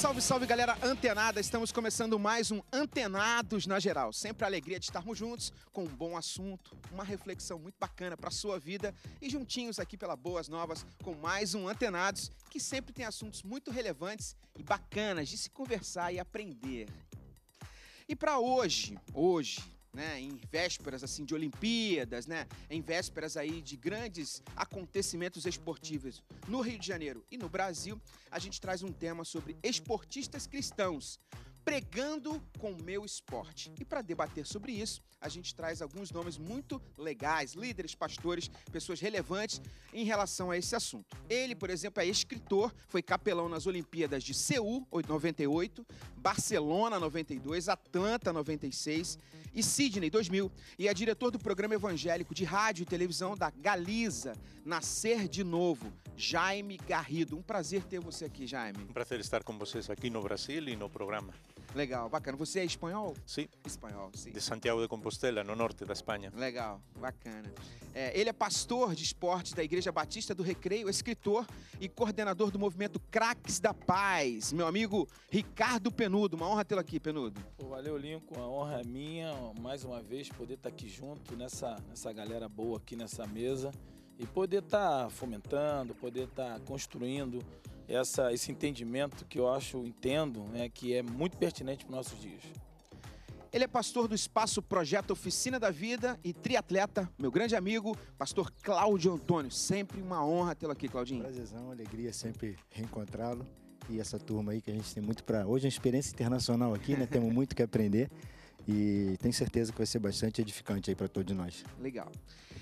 Salve, salve galera antenada! Estamos começando mais um Antenados na Geral. Sempre a alegria de estarmos juntos com um bom assunto, uma reflexão muito bacana para sua vida e juntinhos aqui pela Boas Novas com mais um Antenados que sempre tem assuntos muito relevantes e bacanas de se conversar e aprender. E para hoje, hoje, né, em vésperas assim de Olimpíadas, né, em vésperas aí de grandes acontecimentos esportivos no Rio de Janeiro e no Brasil, a gente traz um tema sobre esportistas cristãos. Pregando com Meu Esporte. E para debater sobre isso, a gente traz alguns nomes muito legais, líderes, pastores, pessoas relevantes em relação a esse assunto. Ele, por exemplo, é escritor, foi capelão nas Olimpíadas de Seul, 98, Barcelona, 92, Atlanta, 96 e Sydney, 2000. E é diretor do programa evangélico de rádio e televisão da Galiza, Nascer de Novo, Jaime Garrido. Um prazer ter você aqui, Jaime. Um prazer estar com vocês aqui no Brasil e no programa. Legal, bacana. Você é espanhol? Sim. Espanhol, sim. De Santiago de Compostela, no norte da Espanha. Legal, bacana. É, ele é pastor de esportes da Igreja Batista do Recreio, escritor e coordenador do movimento Craques da Paz. Meu amigo Ricardo Penudo, uma honra tê-lo aqui, Penudo. Pô, valeu, Lincoln. Uma honra é minha, mais uma vez, poder estar tá aqui junto nessa, nessa galera boa aqui nessa mesa e poder estar tá fomentando, poder estar tá construindo essa, esse entendimento que eu acho, entendo, né, que é muito pertinente para os nossos dias. Ele é pastor do espaço Projeto Oficina da Vida e triatleta, meu grande amigo, pastor Cláudio Antônio. Sempre uma honra tê-lo aqui, Claudinho. Prazerzão, alegria sempre reencontrá-lo e essa turma aí que a gente tem muito para. Hoje é uma experiência internacional aqui, né? Temos muito que aprender e tenho certeza que vai ser bastante edificante aí para todos nós. Legal.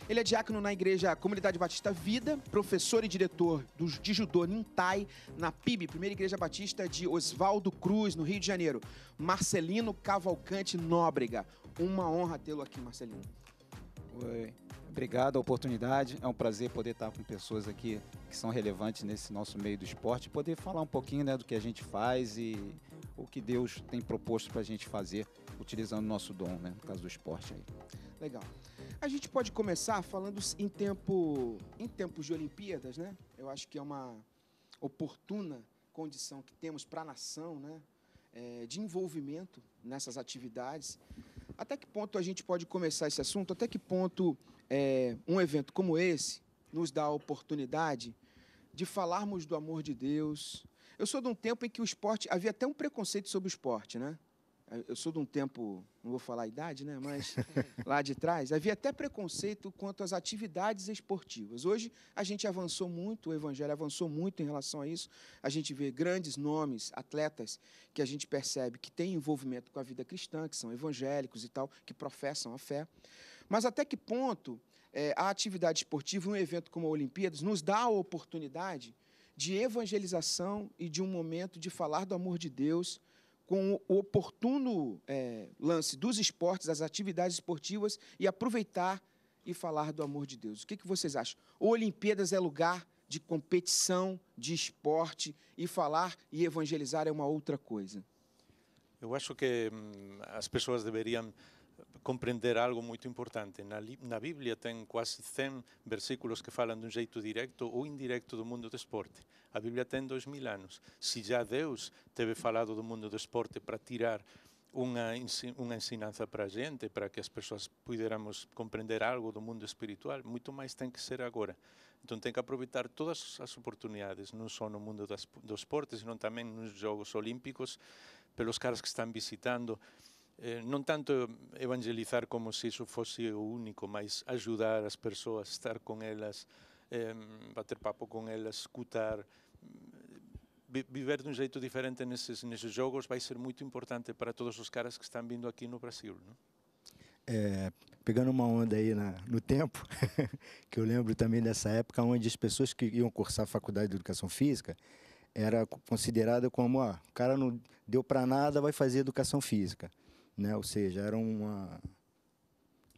Ele é diácono na igreja Comunidade Batista Vida, professor e diretor de judô Nintai, na PIB, Primeira Igreja Batista de Oswaldo Cruz, no Rio de Janeiro. Marcelino Cavalcante Nóbrega. Uma honra tê-lo aqui, Marcelino. Oi. Obrigado a oportunidade. É um prazer poder estar com pessoas aqui que são relevantes nesse nosso meio do esporte, poder falar um pouquinho né, do que a gente faz e o que Deus tem proposto para a gente fazer utilizando o nosso dom, né? No caso do esporte aí. Legal. A gente pode começar falando em tempo em tempos de Olimpíadas, né? Eu acho que é uma oportuna condição que temos para a nação, né? É, de envolvimento nessas atividades. Até que ponto a gente pode começar esse assunto? Até que ponto é, um evento como esse nos dá a oportunidade de falarmos do amor de Deus? Eu sou de um tempo em que o esporte havia até um preconceito sobre o esporte, né? É, eu sou de um tempo, não vou falar a idade, né? mas lá de trás, havia até preconceito quanto às atividades esportivas. Hoje a gente avançou muito, o Evangelho avançou muito em relação a isso. A gente vê grandes nomes, atletas, que a gente percebe que têm envolvimento com a vida cristã, que são evangélicos e tal, que professam a fé. Mas até que ponto é, a atividade esportiva, um evento como a Olimpíadas, nos dá a oportunidade de evangelização e de um momento de falar do amor de Deus com o oportuno é, lance dos esportes, das atividades esportivas e aproveitar e falar do amor de Deus. O que, que vocês acham? Olimpíadas é lugar de competição, de esporte e falar e evangelizar é uma outra coisa? Eu acho que hum, as pessoas deveriam compreender algo muito importante. Na, na, Bíblia tem quase 100 versículos que falam de um jeito direto ou indireto do mundo do esporte. A Bíblia tem dois mil anos. Se já Deus teve falado do mundo do esporte para tirar uma, uma ensinança para a gente, para que as pessoas pudéramos compreender algo do mundo espiritual, muito mais tem que ser agora. Então tem que aproveitar todas as oportunidades, não só no mundo das, dos esportes, senão também nos Jogos Olímpicos, pelos caras que estão visitando não eh, non tanto evangelizar como se iso fosse o único, mas ajudar as persoas, estar con elas, bater papo con elas, escutar, mm, viver de um jeito diferente nesses, jogos vai ser muito importante para todos os caras que estão vindo aqui no Brasil. É, pegando uma onda aí na, no tempo, que eu lembro também dessa época onde as pessoas que iam cursar a faculdade de educação física era considerada como, ó, o cara não deu para nada, vai fazer educação física né? Ou seja, era uma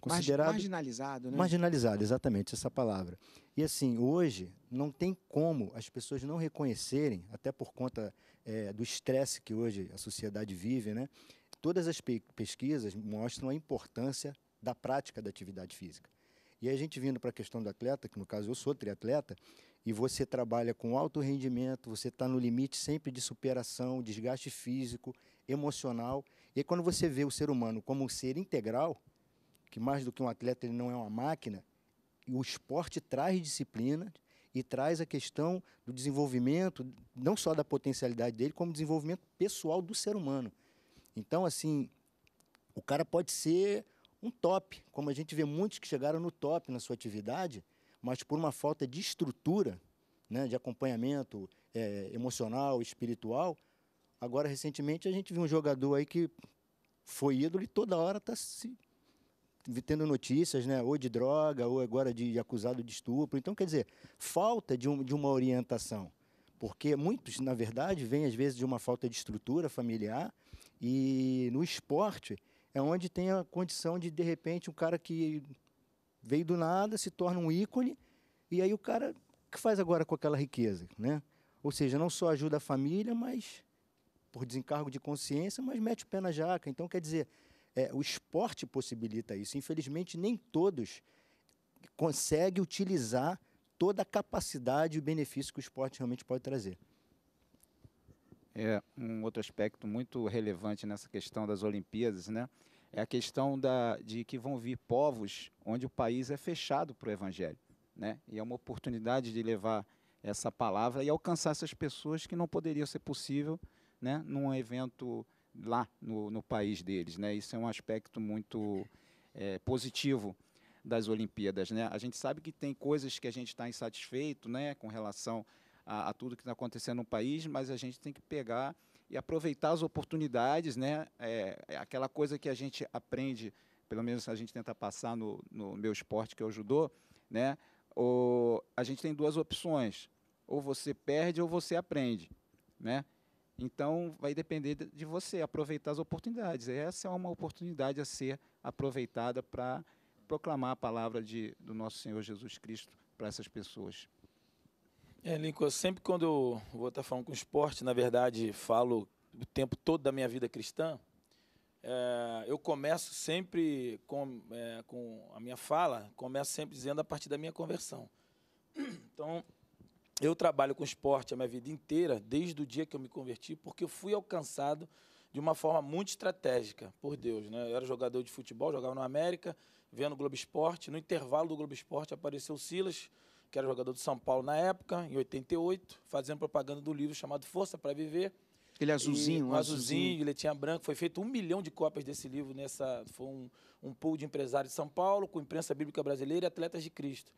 considerado marginalizado, né? Marginalizado, exatamente essa palavra. E assim, hoje não tem como as pessoas não reconhecerem, até por conta é, do estresse que hoje a sociedade vive, né? Todas as pe pesquisas mostram a importância da prática da atividade física. E a gente vindo para a questão do atleta, que no caso eu sou triatleta, e você trabalha com alto rendimento, você está no limite sempre de superação, desgaste físico, emocional. E aí, quando você vê o ser humano como um ser integral, que mais do que um atleta ele não é uma máquina, e o esporte traz disciplina e traz a questão do desenvolvimento, não só da potencialidade dele, como desenvolvimento pessoal do ser humano. Então, assim, o cara pode ser um top, como a gente vê muitos que chegaram no top na sua atividade, mas por uma falta de estrutura, né, de acompanhamento é, emocional, espiritual, Agora, recentemente, a gente viu um jogador aí que foi ídolo e toda hora está se tendo notícias, né? Ou de droga, ou agora de, acusado de estupro. Então, quer dizer, falta de, um, de uma orientação. Porque muitos, na verdade, vêm às vezes de uma falta de estrutura familiar e no esporte é onde tem a condição de, de repente, um cara que veio do nada, se torna um ícone, e aí o cara que faz agora com aquela riqueza, né? Ou seja, não só ajuda a família, mas por desencargo de consciência, mas mete o pé na jaca. Então, quer dizer, é, o esporte possibilita isso. Infelizmente, nem todos conseguem utilizar toda a capacidade e o benefício que o esporte realmente pode trazer. É, um outro aspecto muito relevante nessa questão das Olimpíadas, né? É a questão da, de que vão vir povos onde o país é fechado para o Evangelho, né? E é uma oportunidade de levar essa palavra e alcançar essas pessoas que não poderia ser possível né, num evento lá no, no país deles. Né? Isso é um aspecto muito é, positivo das Olimpíadas. Né? A gente sabe que tem coisas que a gente está insatisfeito né, com relação a, a tudo que está acontecendo no país, mas a gente tem que pegar e aproveitar as oportunidades, né? É, é, aquela coisa que a gente aprende, pelo menos a gente tenta passar no, no meu esporte que é o judô, né? a gente tem duas opções, ou você perde ou você aprende, né? Então, vai depender de você aproveitar as oportunidades. Essa é uma oportunidade a ser aproveitada para proclamar a palavra de, do nosso Senhor Jesus Cristo para essas pessoas. É, Lincoln, sempre quando eu vou estar falando com esporte, na verdade, falo o tempo todo da minha vida cristã, é, eu começo sempre com, é, com a minha fala, começo sempre dizendo a partir da minha conversão. Então, eu trabalho com esporte a minha vida inteira, desde o dia que eu me converti, porque eu fui alcançado de uma forma muito estratégica, por Deus. Né? Eu era jogador de futebol, jogava no América, vendo o Globo Esporte. No intervalo do Globo Esporte apareceu o Silas, que era jogador do São Paulo na época, em 88, fazendo propaganda do livro chamado Força para Viver. Ele é azulzinho, um azulzinho, azulzinho, tinha branco. Foi feito um milhão de cópias desse livro nessa. Foi um, um pool de empresários de São Paulo, com imprensa bíblica brasileira e atletas de Cristo.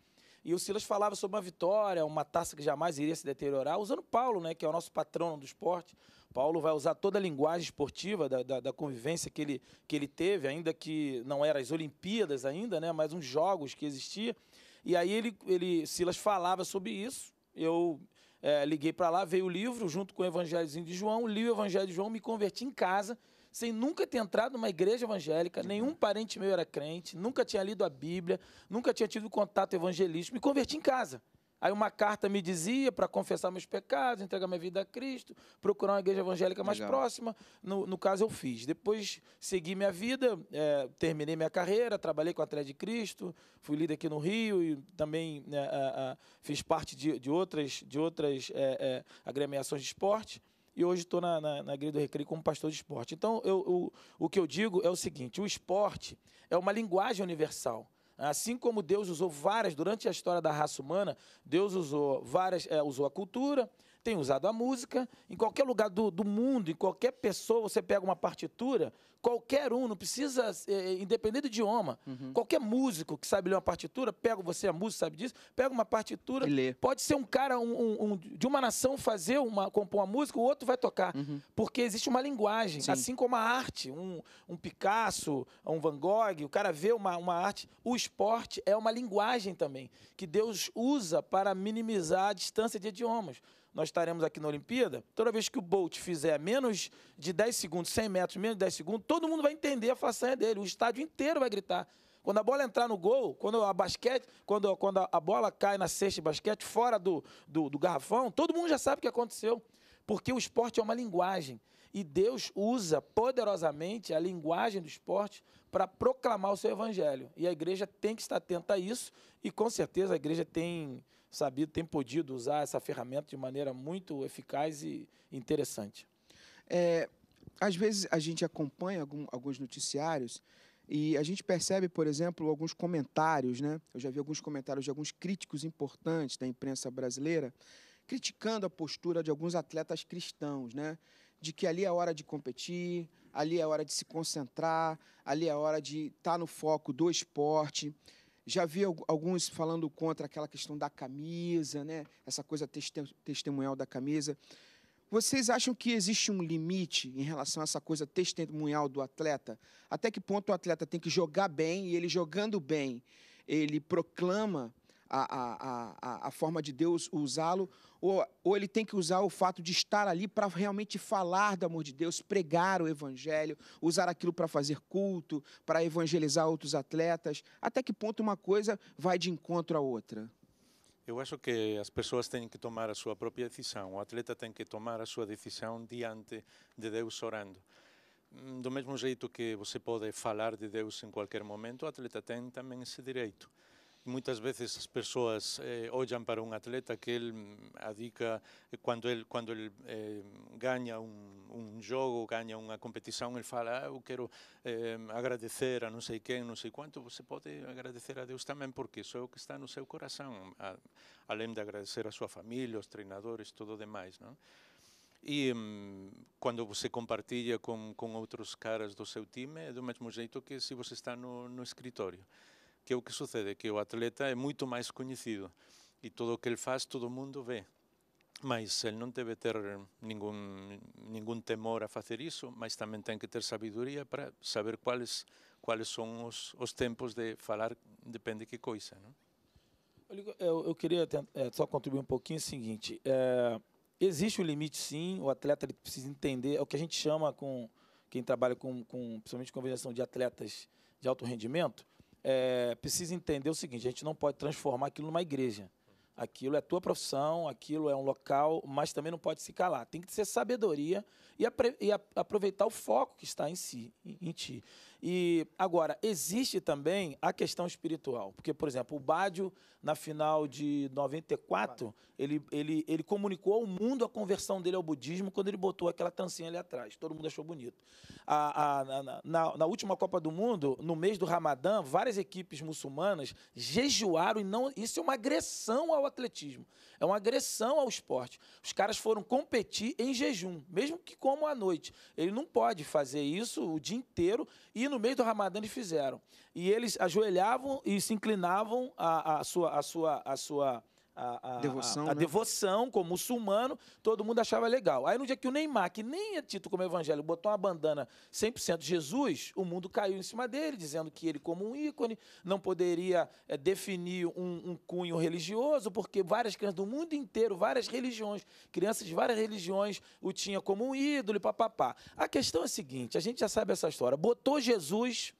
E o Silas falava sobre uma vitória, uma taça que jamais iria se deteriorar, usando Paulo, né, que é o nosso patrono do esporte. Paulo vai usar toda a linguagem esportiva da, da, da, convivência que ele, que ele teve, ainda que não eram as Olimpíadas ainda, né, mas uns jogos que existia. E aí ele, ele Silas falava sobre isso. Eu é, liguei para lá, veio o livro junto com o Evangelhozinho de João, li o Evangelho de João, me converti em casa sem nunca ter entrado numa igreja evangélica, uhum. nenhum parente meu era crente, nunca tinha lido a Bíblia, nunca tinha tido contato evangelístico, me converti em casa. Aí uma carta me dizia para confessar meus pecados, entregar minha vida a Cristo, procurar uma igreja evangélica mais Legal. próxima. No, no, caso, eu fiz. Depois segui minha vida, é, terminei minha carreira, trabalhei com a Trilha de Cristo, fui líder aqui no Rio e também é, é, fiz parte de, de outras, de outras é, é, agremiações de esporte e hoje estou na, na, na Igreja do Recreio como pastor de esporte. Então, eu, eu, o que eu digo é o seguinte: o esporte é uma linguagem universal. Assim como Deus usou várias, durante a história da raça humana, Deus usou várias, é, usou a cultura, tem usado a música. Em qualquer lugar do, do mundo, em qualquer pessoa, você pega uma partitura, qualquer um, não precisa, é, é, independente do idioma, uhum. qualquer músico que sabe ler uma partitura, pega você, a música sabe disso, pega uma partitura. E lê. Pode ser um cara um, um, um, de uma nação fazer, uma, compor uma música, o outro vai tocar. Uhum. Porque existe uma linguagem, Sim. assim como a arte. Um, um Picasso, um Van Gogh, o cara vê uma, uma arte. O esporte é uma linguagem também, que Deus usa para minimizar a distância de idiomas nós estaremos aqui na Olimpíada, toda vez que o Bolt fizer menos de 10 segundos, 100 metros, menos de 10 segundos, todo mundo vai entender a façanha dele, o estádio inteiro vai gritar. Quando a bola entrar no gol, quando a basquete, quando, quando a bola cai na cesta de basquete, fora do, do, do garrafão, todo mundo já sabe o que aconteceu. Porque o esporte é uma linguagem. E Deus usa poderosamente a linguagem do esporte para proclamar o seu evangelho. E a igreja tem que estar atenta a isso, e com certeza a igreja tem sabido, tem podido usar essa ferramenta de maneira muito eficaz e interessante. É, às vezes a gente acompanha algum, alguns noticiários e a gente percebe, por exemplo, alguns comentários, né? Eu já vi alguns comentários de alguns críticos importantes da imprensa brasileira criticando a postura de alguns atletas cristãos, né? De que ali é hora de competir, ali é hora de se concentrar, ali é hora de estar tá no foco do esporte. Já vi alguns falando contra aquela questão da camisa, né? essa coisa testemunhal da camisa. Vocês acham que existe um limite em relação a essa coisa testemunhal do atleta? Até que ponto o atleta tem que jogar bem e ele jogando bem, ele proclama a, a, a, a forma de Deus usá-lo, ou, ou ele tem que usar o fato de estar ali para realmente falar do amor de Deus, pregar o evangelho, usar aquilo para fazer culto, para evangelizar outros atletas. Até que ponto uma coisa vai de encontro à outra? Eu acho que as pessoas têm que tomar a sua própria decisão. O atleta tem que tomar a sua decisão diante de Deus orando. Hum, do mesmo jeito que você pode falar de Deus em qualquer momento, o atleta tem também esse direito muitas vezes as pessoas eh, olham para um atleta que ele hum, adica eh, quando ele quando ele eh, ganha um, um, jogo ganha uma competição ele fala ah, eu quero eh, agradecer a não sei quem não sei quanto você pode agradecer a Deus também porque isso é o que está no seu coração a, além de agradecer a sua família os treinadores tudo demais não e hum, quando você compartilha com, com outros caras do seu time, é do mesmo jeito que se você está no, no escritório que é o que sucede, que o atleta é muito mais conhecido e tudo o que ele faz todo mundo vê. Mas ele não deve ter nenhum nenhum temor a fazer isso, mas também tem que ter sabedoria para saber quais quais são os, os tempos de falar depende de que coisa, não? Eu, eu queria é, só contribuir um pouquinho é o seguinte, é, existe o um limite sim, o atleta precisa entender, é o que a gente chama com quem trabalha com, com principalmente com de atletas de alto rendimento, é, precisa entender o seguinte: a gente não pode transformar aquilo numa igreja. Aquilo é tua profissão, aquilo é um local, mas também não pode se calar. Tem que ter sabedoria e, aproveitar o foco que está em si, em ti. E agora, existe também a questão espiritual. Porque, por exemplo, o Bádio, na final de 94, ele, ele, ele comunicou ao mundo a conversão dele ao budismo quando ele botou aquela trancinha ali atrás. Todo mundo achou bonito. A, a, na, na, na, última Copa do Mundo, no mês do Ramadã, várias equipes muçulmanas jejuaram e não. Isso é uma agressão ao atletismo. É uma agressão ao esporte. Os caras foram competir em jejum, mesmo que como à noite. Ele não pode fazer isso o dia inteiro e no meio do Ramadã eles fizeram. E eles ajoelhavam e se inclinavam a, a sua, a sua, a sua a, a, devoção, a, a né? devoção como muçulmano, todo mundo achava legal. Aí no dia que o Neymar, que nem é tido como evangelho, botou uma bandana 100% Jesus, o mundo caiu em cima dele, dizendo que ele, como um ícone, não poderia é, definir um, um, cunho religioso, porque várias crianças do mundo inteiro, várias religiões, crianças de várias religiões o tinha como um ídolo e papapá. A questão é a seguinte, a gente já sabe essa história, botou Jesus...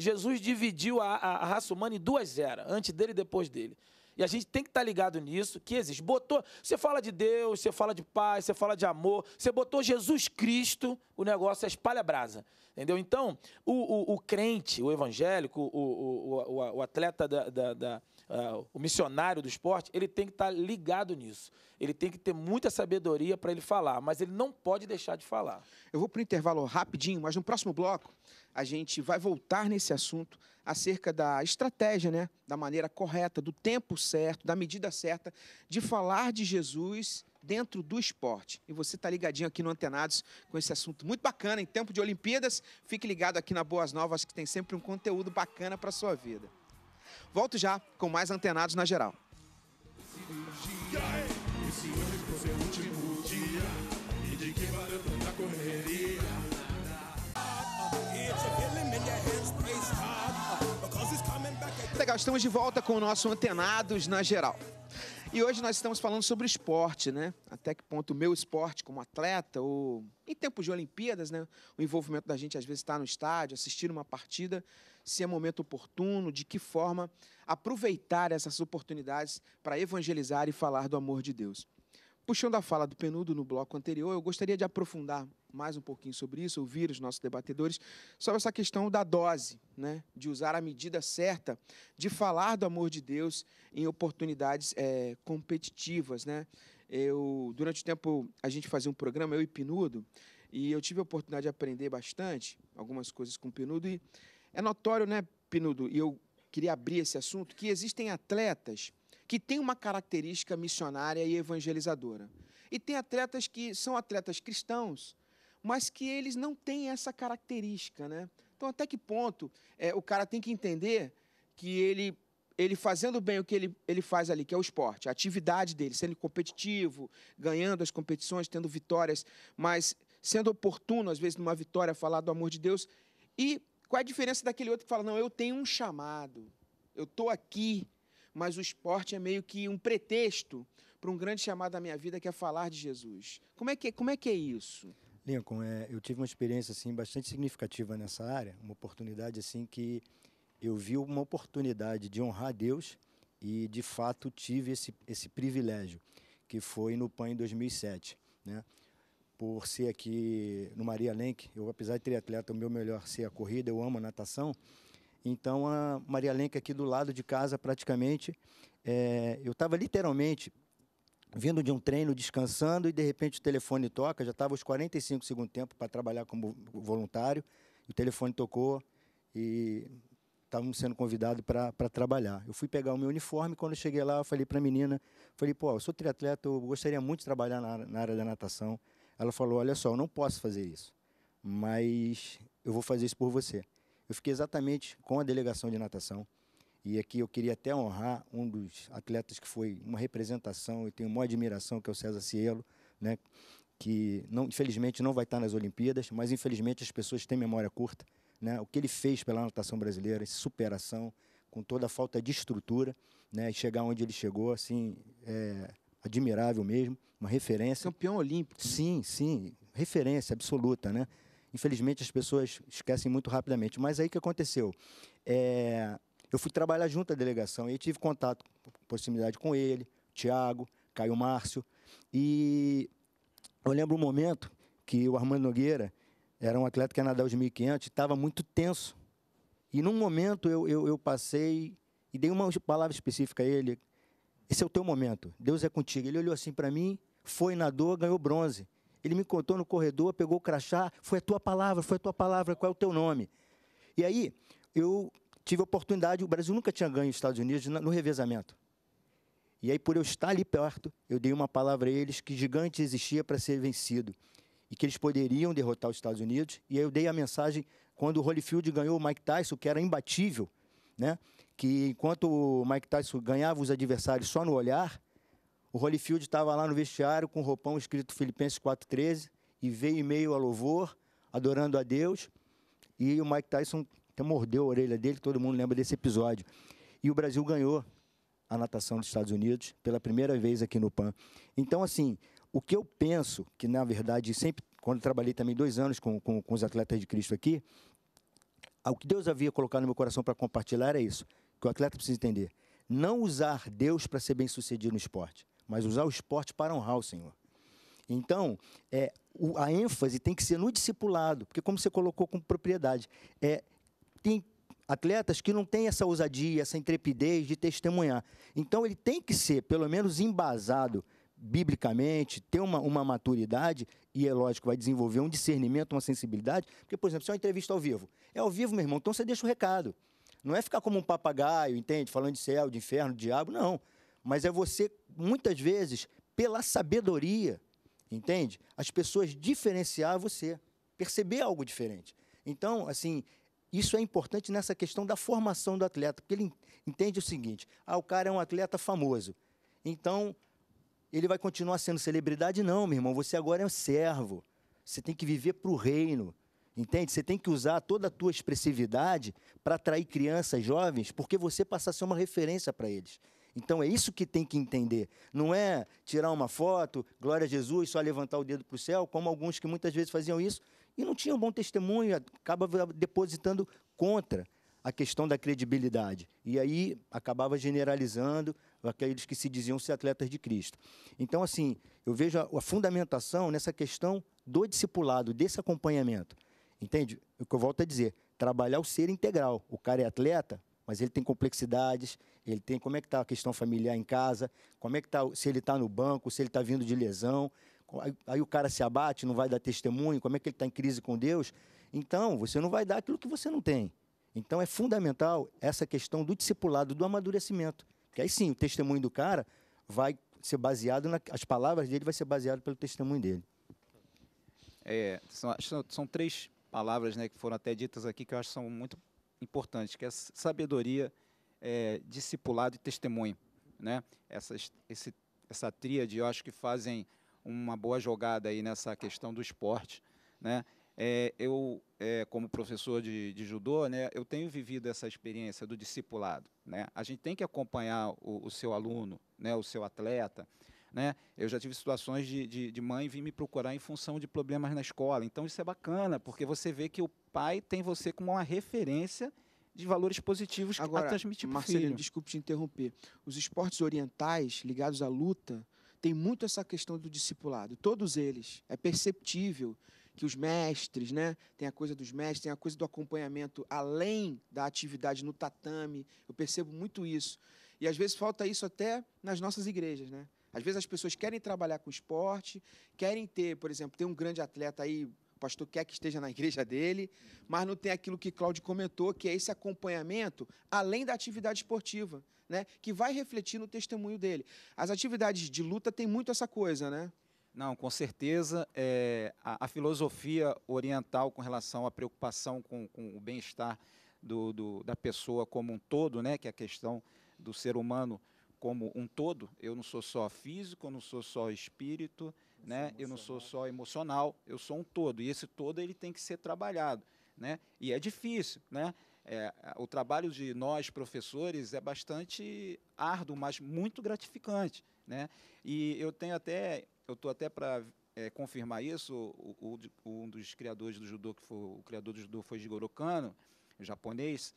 Jesus dividiu a, a, a raça humana em duas eras, antes dele e depois dele. E a gente tem que estar tá ligado nisso, que existe. Botou, você fala de Deus, você fala de paz, você fala de amor, você botou Jesus Cristo, o negócio é espalha-brasa. Entendeu? Então, o, o, o, crente, o evangélico, o, o atleta da, da, da uh, o missionário do esporte, ele tem que estar tá ligado nisso. Ele tem que ter muita sabedoria para ele falar, mas ele não pode deixar de falar. Eu vou para o intervalo rapidinho, mas no próximo bloco a gente vai voltar nesse assunto acerca da estratégia, né? da maneira correta, do tempo certo, da medida certa de falar de Jesus dentro do esporte. E você está ligadinho aqui no Antenados com esse assunto muito bacana. Em tempo de Olimpíadas, fique ligado aqui na Boas Novas, que tem sempre um conteúdo bacana para sua vida. Volto já com mais antenados na geral. Legal, estamos de volta com o nosso Antenados na Geral. E hoje nós estamos falando sobre esporte, né? Até que ponto o meu esporte como atleta, ou em tempos de Olimpíadas, né? O envolvimento da gente às vezes está no estádio, assistindo uma partida, se é momento oportuno, de que forma aproveitar essas oportunidades para evangelizar e falar do amor de Deus. Puxando a fala do Penudo no bloco anterior, eu gostaria de aprofundar mais um pouquinho sobre isso, ouvir os nossos debatedores sobre essa questão da dose, né? de usar a medida certa, de falar do amor de Deus em oportunidades é, competitivas. Né? Eu, durante o tempo, a gente fazia um programa, eu e Penudo e eu tive a oportunidade de aprender bastante algumas coisas com o Penudo, E é notório, né, Penudo e eu queria abrir esse assunto, que existem atletas que tem uma característica missionária e evangelizadora. E tem atletas que são atletas cristãos, mas que eles não têm essa característica, né? Então, até que ponto é, o cara tem que entender que ele ele fazendo bem o que ele, ele faz ali, que é o esporte, a atividade dele, sendo competitivo, ganhando as competições, tendo vitórias, mas sendo oportuno, às vezes, numa vitória, falar do amor de Deus. E qual é a diferença daquele outro que fala, não, eu tenho um chamado, eu estou aqui mas o esporte é meio que um pretexto para um grande chamado da minha vida que é falar de Jesus. Como é que, como é, que é isso? Lincoln, é, eu tive uma experiência assim bastante significativa nessa área, uma oportunidade assim que eu vi uma oportunidade de honrar Deus e de fato tive esse, esse privilégio que foi no PAN em 2007, né? Por ser aqui no Maria Lenk, eu apesar de ter atleta, o meu melhor ser a corrida, eu amo a natação. Então a Maria Lenca aqui do lado de casa praticamente, é, eu estava literalmente vindo de um treino, descansando e de repente o telefone toca. Já estava os 45 segundos tempo para trabalhar como voluntário. O telefone tocou e estávamos sendo convidados para trabalhar. Eu fui pegar o meu uniforme, quando cheguei lá, eu falei para a menina, falei, pô, eu sou triatleta, eu gostaria muito de trabalhar na, na, área da natação. Ela falou, olha só, eu não posso fazer isso, mas eu vou fazer isso por você. Eu fiquei exatamente com a delegação de natação. E aqui eu queria até honrar um dos atletas que foi uma representação e tenho uma admiração, que é o César Cielo, né? que não, infelizmente não vai estar nas Olimpíadas, mas infelizmente as pessoas têm memória curta. Né? O que ele fez pela natação brasileira, superação, com toda a falta de estrutura, né? e chegar onde ele chegou, assim, é admirável mesmo, uma referência. Campeão olímpico. Né? Sim, sim, referência absoluta, né? Infelizmente, as pessoas esquecem muito rapidamente. Mas aí o que aconteceu? É, eu fui trabalhar junto à delegação e tive contato, proximidade com ele, Tiago, Caio Márcio. E eu lembro um momento que o Armando Nogueira era um atleta que ia nadar os 1.500 estava muito tenso. E num momento eu, eu, eu passei e dei uma palavra específica a ele. Esse é o teu momento, Deus é contigo. Ele olhou assim para mim, foi, nadou, ganhou bronze. Ele me contou no corredor, pegou o crachá, foi a tua palavra, foi a tua palavra, qual é o teu nome? E aí, eu tive a oportunidade, o Brasil nunca tinha ganho os Estados Unidos no revezamento. E aí, por eu estar ali perto, eu dei uma palavra a eles que gigante existia para ser vencido e que eles poderiam derrotar os Estados Unidos. E aí eu dei a mensagem quando o Holyfield ganhou o Mike Tyson, que era imbatível, né? Que enquanto o Mike Tyson ganhava os adversários só no olhar, o Holyfield estava lá no vestiário com o um roupão escrito Filipenses 4,13 e veio e meio a louvor, adorando a Deus. E o Mike Tyson até mordeu a orelha dele, todo mundo lembra desse episódio. E o Brasil ganhou a natação dos Estados Unidos pela primeira vez aqui no PAN. Então, assim, o que eu penso, que na verdade sempre, quando trabalhei também dois anos com, com, com os atletas de Cristo aqui, o que Deus havia colocado no meu coração para compartilhar era é isso, que o atleta precisa entender. Não usar Deus para ser bem sucedido no esporte mas usar o esporte para honrar o Senhor. Então, é, o, a ênfase tem que ser no discipulado, porque como você colocou com propriedade, é, tem atletas que não têm essa ousadia, essa intrepidez de testemunhar. Então, ele tem que ser, pelo menos, embasado biblicamente, ter uma, uma maturidade, e é lógico, vai desenvolver um discernimento, uma sensibilidade, porque, por exemplo, se é uma entrevista ao vivo, é ao vivo, meu irmão, então você deixa o recado. Não é ficar como um papagaio, entende? Falando de céu, de inferno, de diabo, não mas é você, muitas vezes, pela sabedoria, entende? As pessoas diferenciar você, perceber algo diferente. Então, assim, isso é importante nessa questão da formação do atleta, porque ele entende o seguinte: ah, o cara é um atleta famoso. Então, ele vai continuar sendo celebridade? Não, meu irmão, você agora é um servo. Você tem que viver para o reino. Entende? Você tem que usar toda a tua expressividade para atrair crianças, jovens, porque você passa a ser uma referência para eles. Então é isso que tem que entender. Não é tirar uma foto, glória a Jesus, só levantar o dedo para o céu, como alguns que muitas vezes faziam isso e não tinham bom testemunho, acaba depositando contra a questão da credibilidade. E aí acabava generalizando aqueles que se diziam ser atletas de Cristo. Então, assim, eu vejo a, a fundamentação nessa questão do discipulado, desse acompanhamento. Entende? O que eu volto a dizer, trabalhar o ser integral. O cara é atleta, mas ele tem complexidades, ele tem como é que está a questão familiar em casa, como é que está, se ele está no banco, se ele está vindo de lesão, aí, aí, o cara se abate, não vai dar testemunho, como é que ele está em crise com Deus. Então, você não vai dar aquilo que você não tem. Então, é fundamental essa questão do discipulado, do amadurecimento. Que aí sim, o testemunho do cara vai ser baseado, na, as palavras dele vai ser baseado pelo testemunho dele. É, são, são três palavras né, que foram até ditas aqui que eu acho que são muito importante que é sabedoria, é, discipulado e testemunho. Né? essa esse, essa tríade, eu acho que fazem uma boa jogada aí nessa questão do esporte. Né? É, eu, é, como professor de, de, judô, né, eu tenho vivido essa experiência do discipulado. Né? A gente tem que acompanhar o, o seu aluno, né, o seu atleta, né? Eu já tive situações de, de, de mãe vir me procurar em função de problemas na escola. Então isso é bacana, porque você vê que o pai tem você como uma referência de valores positivos Agora, a transmitir para o filho. desculpe te interromper. Os esportes orientais ligados à luta têm muito essa questão do discipulado. Todos eles. É perceptível que os mestres, né? Tem a coisa dos mestres, tem a coisa do acompanhamento além da atividade no tatame. Eu percebo muito isso. E às vezes falta isso até nas nossas igrejas, né? Às vezes as pessoas querem trabalhar com esporte, querem ter, por exemplo, tem um grande atleta aí, o pastor quer que esteja na igreja dele, mas não tem aquilo que Cláudio comentou, que é esse acompanhamento além da atividade esportiva, né? Que vai refletir no testemunho dele. As atividades de luta têm muito essa coisa, né? Não, com certeza. É, a, a, filosofia oriental com relação à preocupação com, com o bem-estar do, do, da pessoa como um todo, né, que é a questão do ser humano como um todo. Eu não sou só físico, eu não sou só espírito, eu né? eu não sou só emocional, eu sou um todo. E esse todo ele tem que ser trabalhado, né? E é difícil, né? É, o trabalho de nós professores é bastante árduo, mas muito gratificante, né? E eu tenho até, eu tô até para é, confirmar isso, o, o, um dos criadores do judô que foi o criador do judô foi Jigoro Kano, japonês,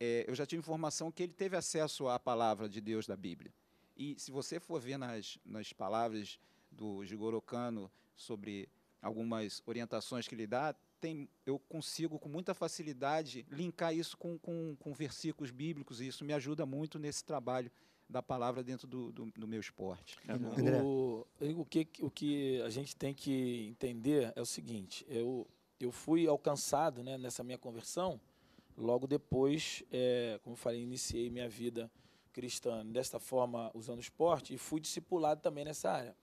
é, eu já tive informação que ele teve acesso à palavra de Deus da Bíblia. E se você for ver nas, nas palavras do Jigoro Kano sobre algumas orientações que ele dá, tem, eu consigo com muita facilidade linkar isso com, com, com versículos bíblicos e isso me ajuda muito nesse trabalho da palavra dentro do, do, do meu esporte. É, uhum. o, o, que, o que a gente tem que entender é o seguinte: eu, eu fui alcançado né, nessa minha conversão Logo depois, é, como falei, iniciei minha vida cristã desta forma, usando esporte, e fui discipulado também nessa área.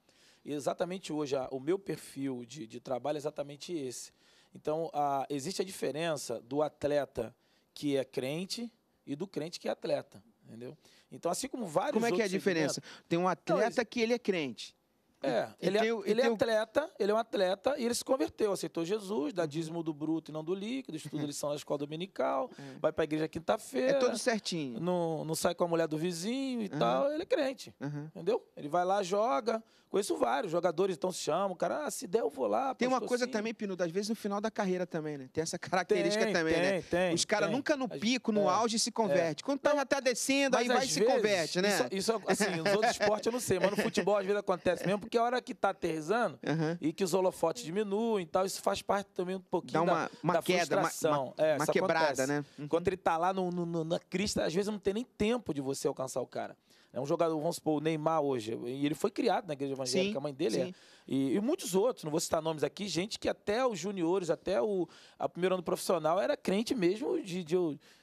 E exatamente hoje, a, o meu perfil de, de, trabalho é exatamente esse. Então, a, existe a diferença do atleta que é crente e do crente que é atleta, entendeu? Então, assim como vários Como é que é a diferença? Tem um então, atleta que ele é crente. É, ele, e ele é, é atleta, ele é um atleta e ele se converteu, aceitou Jesus, dá dízimo do bruto e não do líquido, estuda lição na escola dominical, é. vai para igreja quinta-feira. É todo certinho. Não, não sai com a mulher do vizinho e uhum. tal, ele é crente, uhum. entendeu? Ele vai lá, joga, conheço vários, jogadores então se chamam, cara, ah, se der eu vou lá. Tem uma coisa assim. também, Pino, às vezes no final da carreira também, né? Tem essa característica tem, também, tem, né? Tem, Os caras nunca no pico, no é, auge se converte. É. Quando tá, já tá descendo, mas aí vai e se converte, né? Isso, isso assim, nos outros esportes eu não sei, mas no futebol às vezes acontece mesmo, porque a hora que tá aterrizando uhum. e que os holofotes diminuem e tal, isso faz parte também um pouquinho Dá uma, da, uma da queda, frustração. Uma, uma, é, uma quebrada, acontece. né? Enquanto uhum. ele tá lá no, no, na crista, às vezes não tem nem tempo de você alcançar o cara. É um jogador, vamos supor, o Neymar hoje. E ele foi criado na igreja evangélica, sim, a mãe dele é. e, e, muitos outros, não vou citar nomes aqui, gente que até os juniores, até o a primeiro ano profissional, era crente mesmo de, de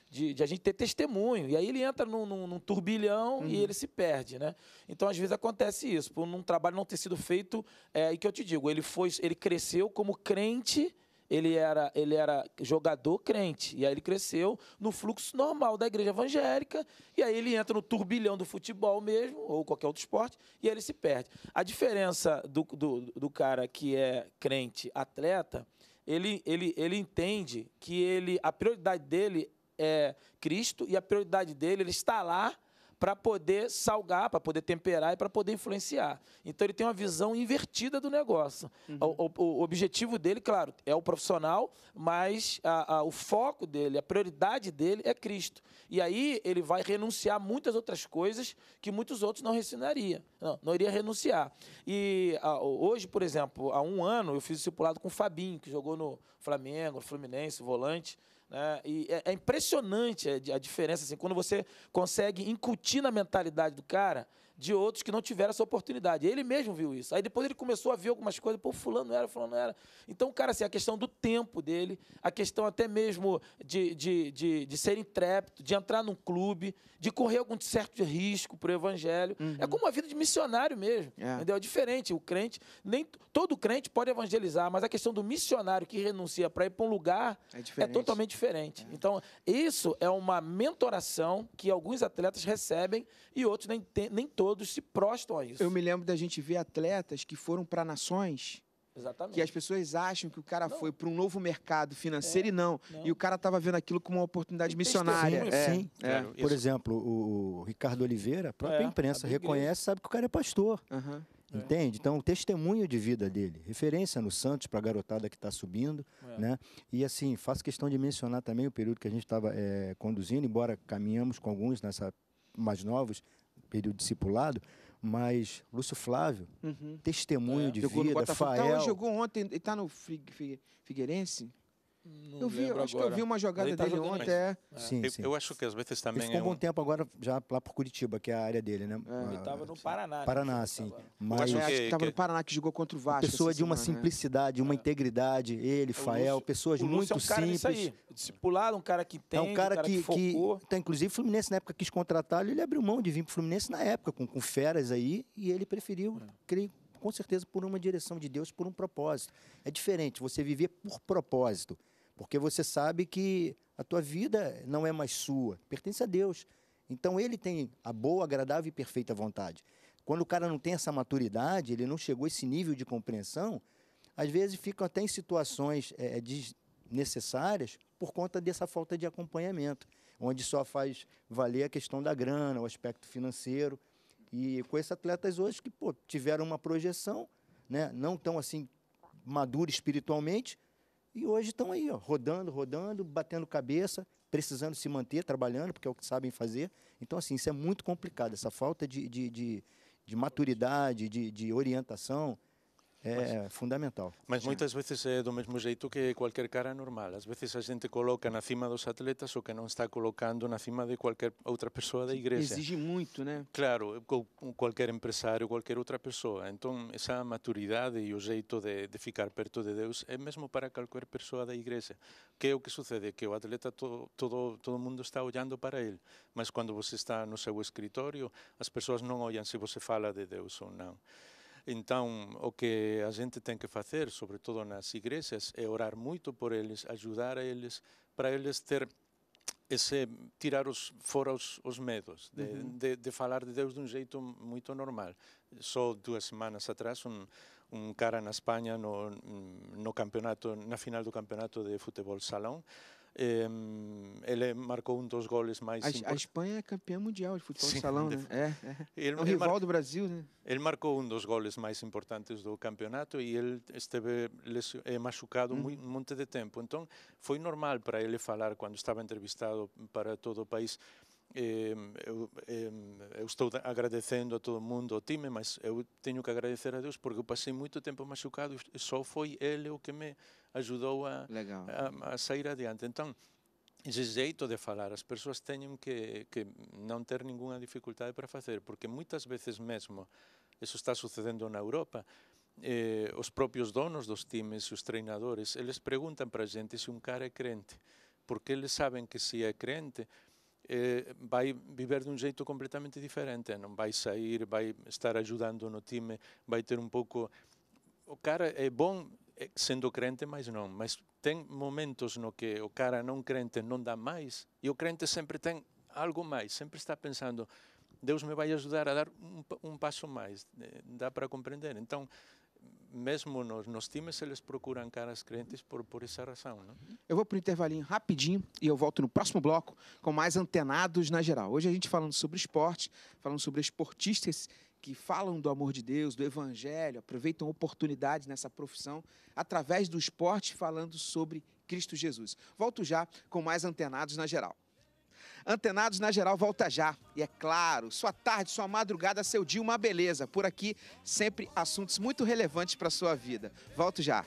de, de, a gente ter testemunho. E aí ele entra num, num, num turbilhão uhum. e ele se perde, né? Então, às vezes, acontece isso, por um trabalho não ter sido feito. É, e que eu te digo, ele foi, ele cresceu como crente. Ele era, ele era jogador crente. E aí ele cresceu no fluxo normal da igreja evangélica. E aí ele entra no turbilhão do futebol mesmo, ou qualquer outro esporte, e aí ele se perde. A diferença do, do, do cara que é crente atleta, ele, ele, ele entende que ele, a prioridade dele é Cristo e a prioridade dele, ele está lá para poder salgar, para poder temperar e para poder influenciar. Então ele tem uma visão invertida do negócio. Uhum. O, o, o, objetivo dele, claro, é o profissional, mas a, a, o foco dele, a prioridade dele é Cristo. E aí ele vai renunciar a muitas outras coisas que muitos outros não renunciaria, não, não iria renunciar. E a, hoje, por exemplo, há um ano eu fiz discipulado com o Fabinho, que jogou no Flamengo, Fluminense, volante. Né? e é, é impressionante a, a diferença, assim, quando você consegue incutir na mentalidade do cara de outros que não tiveram essa oportunidade. Ele mesmo viu isso. Aí depois ele começou a ver algumas coisas, pô, fulano era, fulano era. Então, cara, assim, a questão do tempo dele, a questão até mesmo de, de, de, de ser intrépido, de entrar num clube, de correr algum certo risco para o evangelho. É uhum. É como uma vida de missionário mesmo, é. entendeu? É diferente. O crente, nem todo crente pode evangelizar, mas a questão do missionário que renuncia para ir para um lugar é, é totalmente diferente. É. Então, isso é uma mentoração que alguns atletas recebem e outros nem, nem todos todos se prostam a isso. Eu me lembro da gente ver atletas que foram para nações. Exatamente. Que as pessoas acham que o cara não. foi para um novo mercado financeiro é, e não. não. E o cara estava vendo aquilo como uma oportunidade missionária. Sim, é, sim. É. Por exemplo, o Ricardo Oliveira, a própria é, imprensa a reconhece, sabe que o cara é pastor. Entende? Então, o testemunho de vida dele, referência no Santos para a garotada que está subindo, é. né? E assim, faço questão de mencionar também o período que a gente estava eh, conduzindo, embora caminhamos com alguns nessa mais novos, período discipulado, mas Lúcio Flávio, uhum. testemunho é. de jogou vida, tá Fael... Então, jogou ontem, ele está no Figueirense? Não eu vi, acho agora. que eu vi uma jogada tá dele ontem. É. é. Sim, eu, sim. eu acho que às vezes também. Ele ficou é um bom tempo agora já lá por Curitiba, que é a área dele, né? É. Ele estava ah, no Paraná. Paraná, né? sim. Mas é, acho que estava no Paraná que jogou contra o Vasco. Pessoa de uma semana, né? simplicidade, né? uma é. integridade. Ele, o Fael, Lúcio, pessoas muito é um cara simples. Aí. Discipulado, um cara que tem. É um cara, um cara que, que, que tá, inclusive o Fluminense na época quis contratá-lo. Ele abriu mão de vir para o Fluminense na época com, com feras aí e ele preferiu, creio com certeza por uma direção de Deus, por um propósito. É diferente você viver por propósito. Porque você sabe que a tua vida não é mais sua, pertence a Deus. Então ele tem a boa, agradável e perfeita vontade. Quando o cara não tem essa maturidade, ele não chegou a esse nível de compreensão, às vezes ficam até em situações é, é desnecessárias por conta dessa falta de acompanhamento, onde só faz valer a questão da grana, o aspecto financeiro. E com esses atletas hoje que pô, tiveram uma projeção, né, não tão assim maduros espiritualmente, e hoje estão aí, ó, rodando, rodando, batendo cabeça, precisando se manter trabalhando, porque é o que sabem fazer. Então, assim, isso é muito complicado, essa falta de, de, de, de maturidade, de, de orientação, é mas, fundamental. Mas moitas veces é do mesmo jeito que cualquier cara normal. Ás veces a xente coloca na cima dos atletas o que non está colocando na cima de cualquier outra persoa da igrexa. Exige muito, né? Claro, cualquier empresario, cualquier outra persoa. Entón, esa maturidade e o jeito de, de ficar perto de Deus é mesmo para qualquer persoa da igrexa. Que é o que sucede? Que o atleta, todo, todo todo mundo está ollando para ele. Mas quando você está no seu escritorio, as persoas non ollan se você fala de Deus ou non. Então, o que a gente tem que fazer, sobretudo nas igrexas, é orar moito por eles, ajudar a eles, para eles ter ese tirar os, fora os, os medos de, uhum. de, de falar de Deus dun xeito moito normal. Só dúas semanas atrás un, un cara na España no, no campeonato, na final do campeonato de futebol salón, Eh, ele marcou um dos goles mais a, importantes. A Espanha é campeã mundial de futebol Sim, de salão, de... né? É, é. Ele, é o rival mar... do Brasil, né? Ele marcou um dos goles mais importantes do campeonato e ele esteve eh, machucado hum. um monte de tempo. Então, foi normal para ele falar quando estava entrevistado para todo o país. eh, eu, eh, eu estou agradecendo a todo mundo, o time, mas eu teño que agradecer a Deus porque eu passei muito tempo machucado e só foi ele o que me ajudou a, a, a, sair adiante. Então, esse jeito de falar, as pessoas teñen que, que non ter ninguna dificuldade para facer, porque muitas vezes mesmo, isso está sucedendo na Europa, eh, os próprios donos dos times, os treinadores, eles perguntam para a gente se um cara é crente, porque eles sabem que se é crente, Eh, vai viver de um jeito completamente diferente. Eh, não vai sair, vai estar ajudando no time, vai ter um pouco. O cara é bom eh, sendo crente, mas não. Mas tem momentos no que o cara não crente não dá mais e o crente sempre tem algo mais, sempre está pensando. Deus me vai ajudar a dar um, um passo mais. Dá para compreender. Então, mesmo nos, nos times, eles procuram caras crentes por, por essa razão. Né? Eu vou para o intervalinho rapidinho e eu volto no próximo bloco com mais antenados na geral. Hoje a gente falando sobre esporte, falando sobre esportistas que falam do amor de Deus, do evangelho, aproveitam oportunidades nessa profissão através do esporte, falando sobre Cristo Jesus. Volto já com mais antenados na geral. Antenados na geral volta já. E é claro, sua tarde, sua madrugada, seu dia, uma beleza. Por aqui, sempre assuntos muito relevantes para sua vida. Volto já.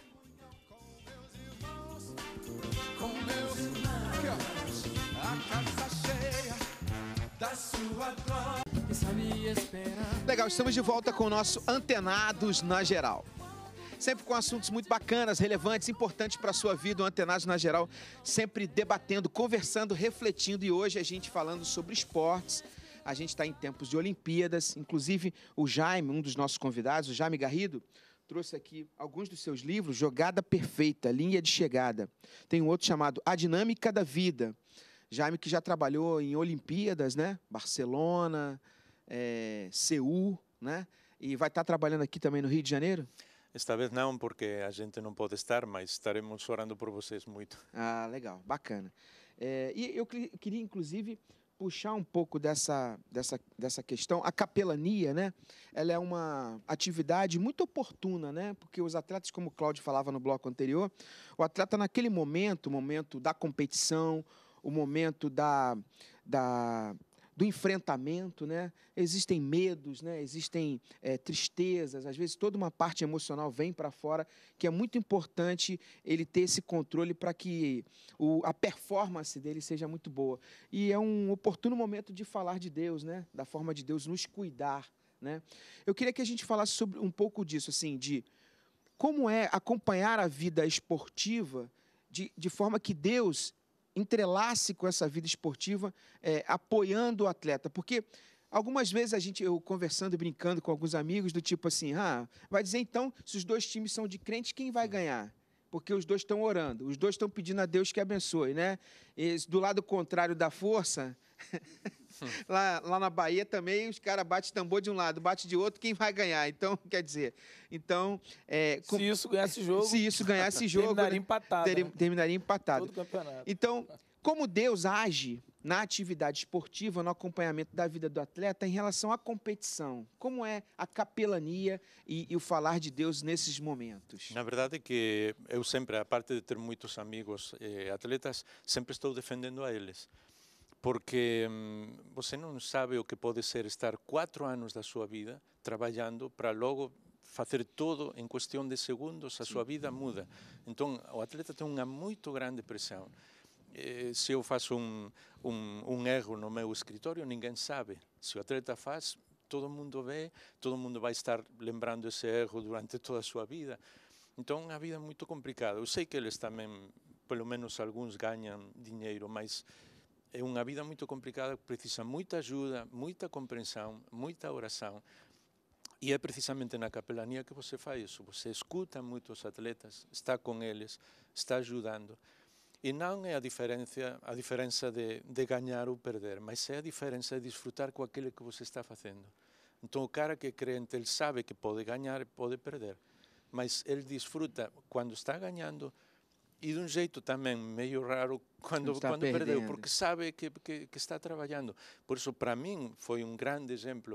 Com meus irmãos, a casa cheia da sua é Legal, estamos de volta com o nosso Antenados na Geral sempre com assuntos muito bacanas, relevantes, importantes para a sua vida. O Antenados na geral, sempre debatendo, conversando, refletindo. E hoje a gente falando sobre esportes. A gente está em tempos de Olimpíadas. Inclusive, o Jaime, um dos nossos convidados, o Jaime Garrido, trouxe aqui alguns dos seus livros: Jogada Perfeita, Linha de Chegada. Tem um outro chamado A Dinâmica da Vida. Jaime, que já trabalhou em Olimpíadas, né? Barcelona, é, Seul, né? E vai estar tá trabalhando aqui também no Rio de Janeiro? Esta vez não, porque a gente não pode estar, mas estaremos orando por vocês muito. Ah, legal, bacana. É, e eu queria, inclusive, puxar um pouco dessa, dessa, dessa questão. A capelania, né? Ela é uma atividade muito oportuna, né? Porque os atletas, como o Cláudio falava no bloco anterior, o atleta naquele momento, o momento da competição, o momento da, da do enfrentamento, né? Existem medos, né? Existem é, tristezas, às vezes toda uma parte emocional vem para fora, que é muito importante ele ter esse controle para que o, a performance dele seja muito boa. E é um oportuno momento de falar de Deus, né? Da forma de Deus nos cuidar, né? Eu queria que a gente falasse sobre um pouco disso, assim, de como é acompanhar a vida esportiva de, de forma que Deus entrelace com essa vida esportiva, é, apoiando o atleta. Porque algumas vezes a gente, eu conversando e brincando com alguns amigos, do tipo assim, ah, vai dizer então, se os dois times são de crente, quem vai ganhar? Porque os dois estão orando, os dois estão pedindo a Deus que abençoe, né? E, do lado contrário da força, lá, lá na Bahia também, os caras batem tambor de um lado, bate de outro, quem vai ganhar? Então, quer dizer, então... É, com... Se isso ganhasse jogo... Se isso ganhasse jogo... terminaria empatado. Ter... Né? Terminaria empatado. Todo campeonato. Então, como Deus age na atividade esportiva, no acompanhamento da vida do atleta em relação à competição? Como é a capelania e, e, o falar de Deus nesses momentos? Na verdade é que eu sempre, aparte de ter muitos amigos eh, atletas, sempre estou defendendo a eles. porque você mm, pues, no sabe o que puede ser estar cuatro años de sua vida trabajando para luego hacer todo en cuestión de segundos, a sua vida muda. Entonces, el atleta tem una muy grande pressão. Eh, si yo faço un um, um erro no meu escritório, ninguém sabe. Si o atleta faz, todo mundo vê, todo mundo va a estar lembrando ese erro durante toda su vida. Entonces, la vida es muito complicada. Eu sei que eles também, pelo menos algunos, ganan dinero, mas é uma vida muito complicada, precisa muita ajuda, muita compreensão, muita oração. E é precisamente na capelania que você faz isso. Você escuta muitos atletas, está com eles, está ajudando. E não é a diferença, a diferença de, de ganhar ou perder, mas é a diferença de desfrutar com aquilo que você está fazendo. Então o cara que é crente, ele sabe que pode ganhar, pode perder, mas ele desfruta quando está ganhando, e dun xeito tamén medio raro cando, quando, cando perdeu, porque sabe que, que, que está traballando. Por iso, para min, foi un grande exemplo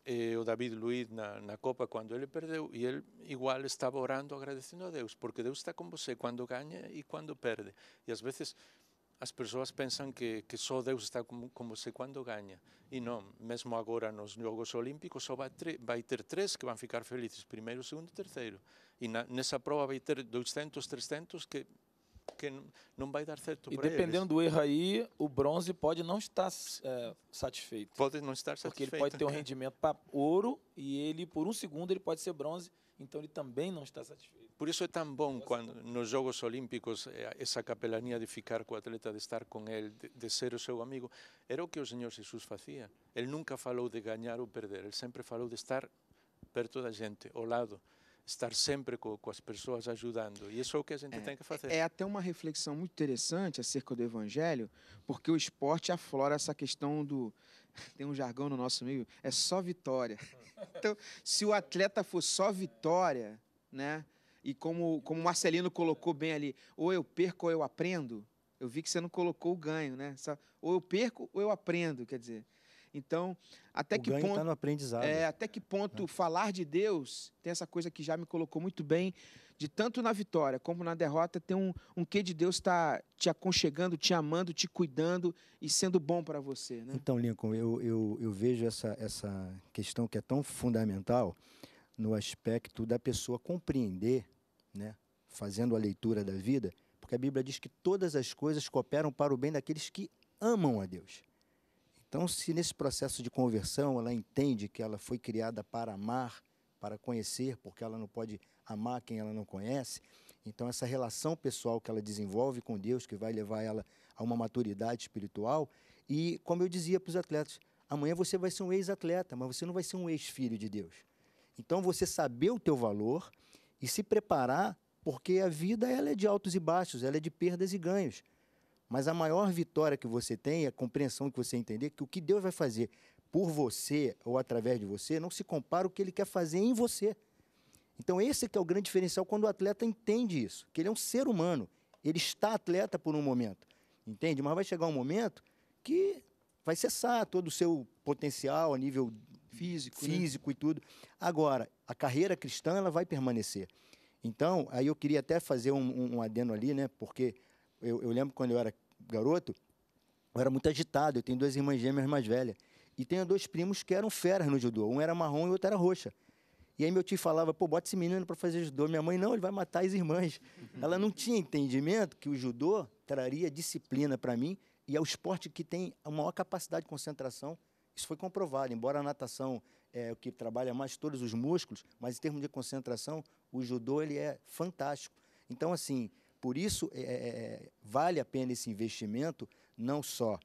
eh, o David Luiz na, na Copa cando ele perdeu e ele igual estaba orando agradecendo a Deus porque Deus está con você eh, cando gaña e cando perde e ás veces as persoas pensan que, que só Deus está con, con você eh, cando gaña e non, mesmo agora nos Jogos Olímpicos só vai, tre, vai ter tres que van ficar felices primeiro, segundo e terceiro e na, nesa prova vai ter 200, 300 que porque não vai dar certo para E dependendo do erro aí, o bronze pode não estar é, satisfeito. Pode não estar satisfeito. Porque ele pode ter um né? rendimento para ouro e ele, por um segundo, ele pode ser bronze, então ele também não está satisfeito. Por isso é tão bom quando nos Jogos Olímpicos é, essa capelania de ficar com o atleta, de estar com ele, de, de ser o seu amigo, era o que o Senhor Jesus fazia. Ele nunca falou de ganhar ou perder, ele sempre falou de estar perto da gente, ao lado estar sempre com, com, as pessoas ajudando. E isso é o que a gente é, tem que fazer. É, é até uma reflexão muito interessante acerca do evangelho, porque o esporte aflora essa questão do. Tem um jargão no nosso meio, é só vitória. Então, se o atleta for só vitória, né? E como, como o Marcelino colocou bem ali, ou eu perco ou eu aprendo. Eu vi que você não colocou o ganho, né? Só, ou eu perco ou eu aprendo, quer dizer. Então, até o que tá ponto. Tá no aprendizado. É, até que ponto é. falar de Deus tem essa coisa que já me colocou muito bem, de tanto na vitória como na derrota, tem um, um quê de Deus está te aconchegando, te amando, te cuidando e sendo bom para você. Né? Então, Lincoln, eu, eu, eu vejo essa, essa questão que é tão fundamental no aspecto da pessoa compreender, né, fazendo a leitura da vida, porque a Bíblia diz que todas as coisas cooperam para o bem daqueles que amam a Deus. Então, se nesse processo de conversão ela entende que ela foi criada para amar, para conhecer, porque ela não pode amar quem ela não conhece, então essa relação pessoal que ela desenvolve com Deus, que vai levar ela a uma maturidade espiritual, e como eu dizia para os atletas, amanhã você vai ser um ex-atleta, mas você não vai ser um ex-filho de Deus. Então você saber o teu valor e se preparar, porque a vida ela é de altos e baixos, ela é de perdas e ganhos. Mas a maior vitória que você tem é a compreensão que você entender que o que Deus vai fazer por você ou através de você não se compara o que ele quer fazer em você. Então esse que é o grande diferencial quando o atleta entende isso, que ele é um ser humano, ele está atleta por um momento, entende? Mas vai chegar um momento que vai cessar todo o seu potencial a nível físico, né? físico né? e tudo. Agora, a carreira cristã ela vai permanecer. Então, aí eu queria até fazer um, um adendo ali, né? Porque eu, eu lembro quando eu era garoto, eu era muito agitado. Eu tenho duas irmãs gêmeas mais velhas. E tenho dois primos que eram feras no judô. Um era marrom e o outro era roxa. E aí meu tio falava, pô, bota esse menino para fazer judô. Minha mãe, não, ele vai matar as irmãs. Uhum. Ela não tinha entendimento que o judô traria disciplina para mim e é o esporte que tem a maior capacidade de concentração. Isso foi comprovado. Embora a natação é o que trabalha mais todos os músculos, mas em termos de concentração, o judô ele é fantástico. Então, assim, por isso, é, é, é, vale a pena esse investimento, não só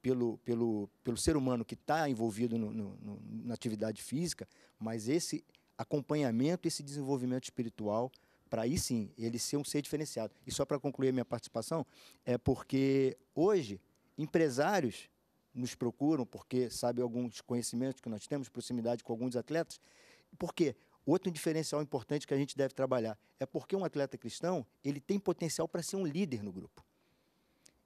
pelo, pelo, pelo ser humano que está envolvido no, no, na atividade física, mas esse acompanhamento, esse desenvolvimento espiritual, para aí sim ele ser um ser diferenciado. E só para concluir minha participação, é porque hoje empresários nos procuram porque sabe alguns conhecimentos que nós temos, proximidade com alguns atletas. Por quê? Outro diferencial importante que a gente deve trabalhar é porque um atleta cristão ele tem potencial para ser um líder no grupo.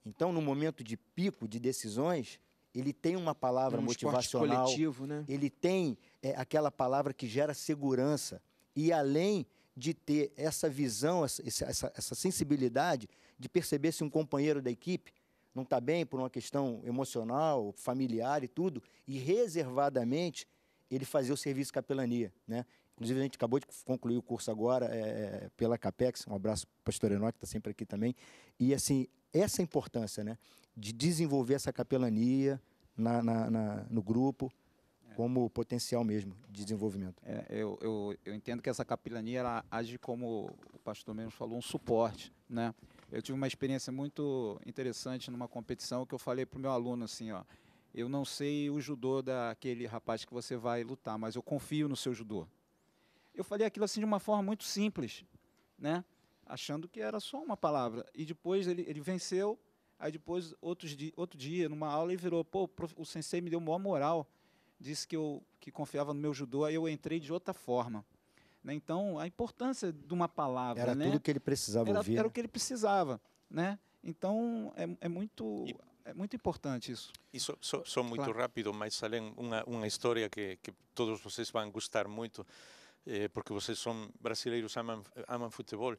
Então, no momento de pico de decisões, ele tem uma palavra um motivacional, coletivo, né? ele tem é, aquela palavra que gera segurança. E além de ter essa visão, essa, essa, essa sensibilidade de perceber se um companheiro da equipe não está bem por uma questão emocional, familiar e tudo, e reservadamente ele fazer o serviço capelania, né? Inclusive, a gente acabou de concluir o curso agora é, é pela CAPEX. Um abraço para o pastor Enoque, que está sempre aqui também. E, assim, essa importância, né? De desenvolver essa capelania na, na, na no grupo é. como potencial mesmo de desenvolvimento. É, eu, eu, eu, entendo que essa capelania ela age como o pastor mesmo falou, um suporte, né? Eu tive uma experiência muito interessante numa competição que eu falei para o meu aluno assim, ó, eu não sei o judô daquele rapaz que você vai lutar, mas eu confio no seu judô. Eu falei aquilo assim de uma forma muito simples, né? achando que era só uma palavra. E depois ele, ele venceu, aí depois, outros di outro dia, numa aula, ele virou, pô, o sensei me deu maior moral, disse que eu que confiava no meu judô, aí eu entrei de outra forma. Né? Então, a importância de uma palavra, Era né? tudo o que ele precisava era, ouvir. Era né? o que ele precisava, né? Então, é, é muito... E, é muito importante isso. E só, muito claro. rápido, mas além, uma, uma história que, que todos vocês vão gostar muito. eh, porque vocês son brasileiros, aman, aman futebol,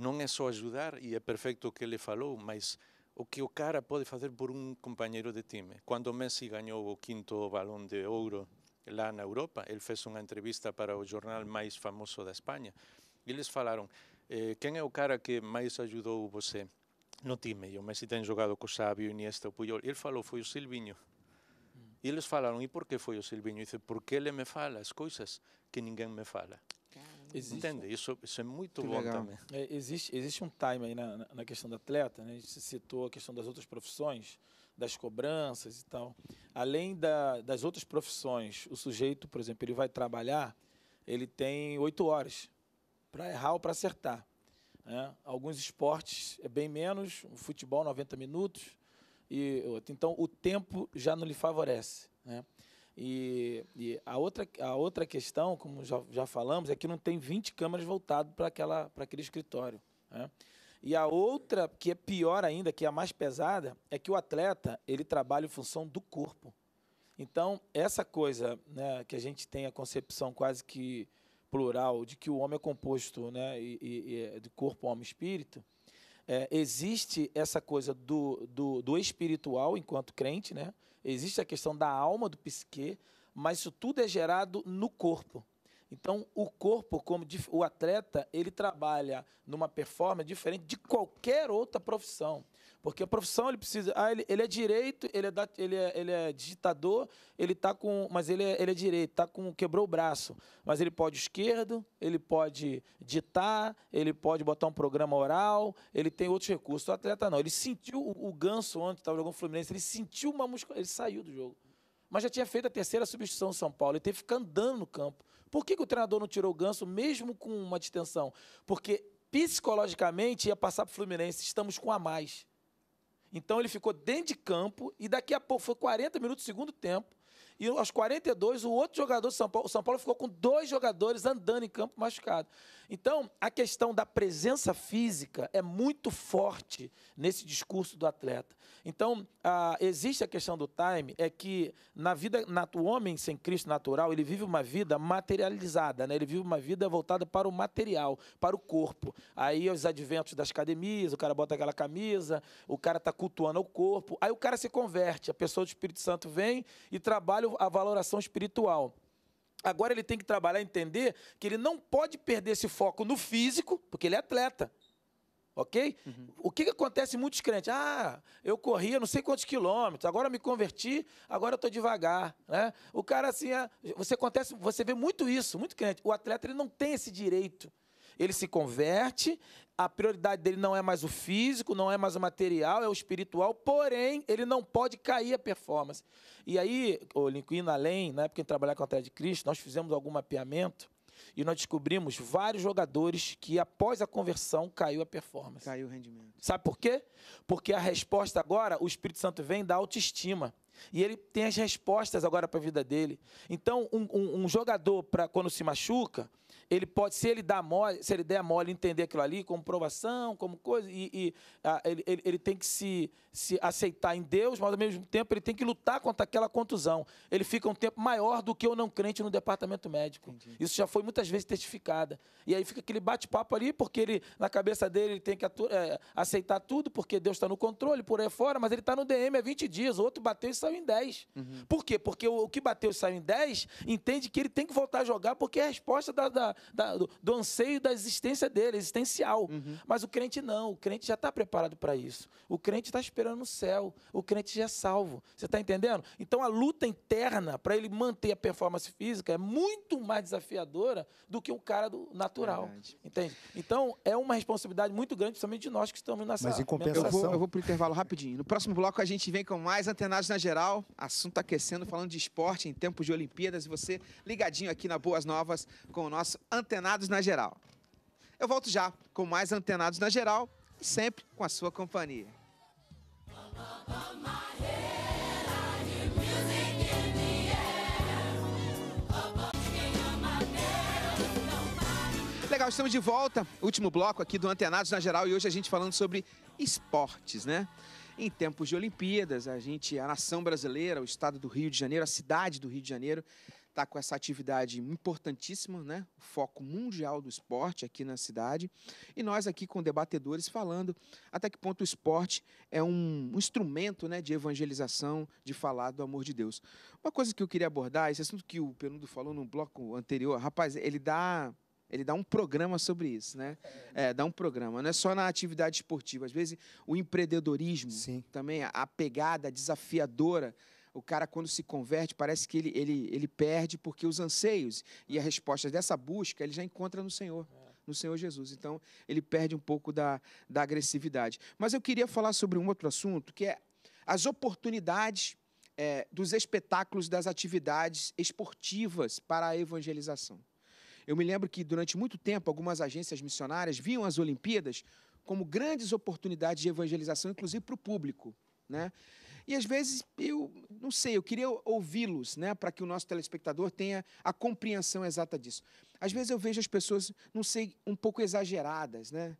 non é só ajudar, e é perfecto o que ele falou, mas o que o cara pode fazer por un companheiro de time. Cando Messi gañou o quinto balón de ouro lá na Europa, ele fez unha entrevista para o jornal máis famoso da España, e eles falaron, eh, quen é o cara que máis ajudou você? no time, e o Messi ten jogado co o Iniesta, o Puyol, e ele falou, foi o Silviño, E eles falaram, e por que foi o Silvinho? E disse, porque ele me fala as coisas que ninguém me fala. Existe. Entende? Isso, isso é muito que bom legal. também. É, existe, existe um time aí na, na, questão do atleta, né? a gente citou a questão das outras profissões, das cobranças e tal. Além da, das outras profissões, o sujeito, por exemplo, ele vai trabalhar, ele tem oito horas para errar ou para acertar. Né? Alguns esportes é bem menos, o futebol 90 minutos, e outro. Então, o tempo já não lhe favorece. Né? E, e, a, outra, a outra questão, como já, já falamos, é que não tem 20 câmeras voltadas para aquele escritório. Né? E a outra, que é pior ainda, que é a mais pesada, é que o atleta ele trabalha em função do corpo. Então, essa coisa né, que a gente tem a concepção quase que plural de que o homem é composto né, e, e, e é corpo, homem e espírito, é, existe essa coisa do, do, do, espiritual enquanto crente, né? Existe a questão da alma, do psique, mas isso tudo é gerado no corpo. Então, o corpo, como o atleta, ele trabalha numa performance diferente de qualquer outra profissão. Porque a profissão, ele precisa. Ah, ele, ele é direito, ele é, da, ele é, ele é digitador, ele está com. Mas ele é, ele é direito, tá com. quebrou o braço. Mas ele pode esquerdo, ele pode ditar, ele pode botar um programa oral, ele tem outros recursos. O atleta não. Ele sentiu o, o ganso ontem, estava jogando Fluminense, ele sentiu uma musculatura. Ele saiu do jogo. Mas já tinha feito a terceira substituição em São Paulo. Ele teve que ficar andando no campo. Por que, que o treinador não tirou o ganso, mesmo com uma distensão? Porque psicologicamente ia passar para o Fluminense, estamos com a mais. Então ele ficou dentro de campo e daqui a pouco foi 40 minutos do segundo tempo. E aos 42, o outro jogador São Paulo, o São Paulo ficou com dois jogadores andando em campo machucado. Então, a questão da presença física é muito forte nesse discurso do atleta. Então, a, existe a questão do time, é que na vida, na, o homem sem Cristo natural, ele vive uma vida materializada, né? ele vive uma vida voltada para o material, para o corpo. Aí os adventos das academias, o cara bota aquela camisa, o cara está cultuando o corpo, aí o cara se converte, a pessoa do Espírito Santo vem e trabalha a valoração espiritual. Agora ele tem que trabalhar entender que ele não pode perder esse foco no físico, porque ele é atleta. Ok? Uhum. O que, que acontece em muitos crentes? Ah, eu corria não sei quantos quilômetros, agora me converti, agora eu estou devagar. Né? O cara assim, é, você acontece, você vê muito isso, muito crente. O atleta ele não tem esse direito. Ele se converte, a prioridade dele não é mais o físico, não é mais o material, é o espiritual, porém, ele não pode cair a performance. E aí, o Lincoln além, na época em trabalhar com a Terra de Cristo, nós fizemos algum mapeamento e nós descobrimos vários jogadores que após a conversão caiu a performance. Caiu o rendimento. Sabe por quê? Porque a resposta agora, o Espírito Santo vem da autoestima. E ele tem as respostas agora para a vida dele. Então, um, um, um jogador, pra, quando se machuca, ele pode, se ele dá mole, se ele der mole, entender aquilo ali como provação, como coisa, e, e a, ah, ele, ele, ele, tem que se, se aceitar em Deus, mas ao mesmo tempo ele tem que lutar contra aquela contusão. Ele fica um tempo maior do que o não crente no departamento médico. Entendi. Isso já foi muitas vezes testificada. E aí fica aquele bate-papo ali, porque ele, na cabeça dele, ele tem que é, aceitar tudo, porque Deus está no controle, por aí fora, mas ele está no DM há 20 dias, o outro bateu e saiu em 10. Uhum. Por quê? Porque o, o, que bateu e saiu em 10 entende que ele tem que voltar a jogar, porque é a resposta da, da da, do, do, anseio da existência dele, existencial. Uhum. Mas o crente não, o crente já está preparado para isso. O crente está esperando no céu, o crente já é salvo. Você está entendendo? Então a luta interna para ele manter a performance física é muito mais desafiadora do que o cara do natural. Verdade. Entende? Então é uma responsabilidade muito grande, principalmente de nós que estamos nessa. Mas em compensação, eu vou, eu vou para o intervalo rapidinho. No próximo bloco a gente vem com mais antenados na geral, assunto aquecendo, falando de esporte em tempos de Olimpíadas e você ligadinho aqui na Boas Novas com o nosso antenados na geral. Eu volto já com mais antenados na geral e sempre com a sua companhia. Legal, estamos de volta. Último bloco aqui do Antenados na Geral e hoje a gente falando sobre esportes, né? Em tempos de Olimpíadas, a gente, a nação brasileira, o estado do Rio de Janeiro, a cidade do Rio de Janeiro, está com essa atividade importantíssima, né? o foco mundial do esporte aqui na cidade. E nós aqui com debatedores falando até que ponto o esporte é um, instrumento né, de evangelização, de falar do amor de Deus. Uma coisa que eu queria abordar, esse assunto que o Penudo falou no bloco anterior, rapaz, ele dá ele dá um programa sobre isso, né? É, dá um programa. Não é só na atividade esportiva. Às vezes, o empreendedorismo Sim. também, a pegada desafiadora o cara, quando se converte, parece que ele, ele, ele perde porque os anseios e as respostas dessa busca ele já encontra no Senhor. No Senhor Jesus. Então, ele perde um pouco da, da agressividade. Mas eu queria falar sobre um outro assunto, que é as oportunidades é, dos espetáculos, das atividades esportivas para a evangelização. Eu me lembro que durante muito tempo algumas agências missionárias viam as Olimpíadas como grandes oportunidades de evangelização, inclusive para o público né? E às vezes eu não sei, eu queria ouvi-los, né, para que o nosso telespectador tenha a compreensão exata disso. Às vezes eu vejo as pessoas, não sei, um pouco exageradas, né?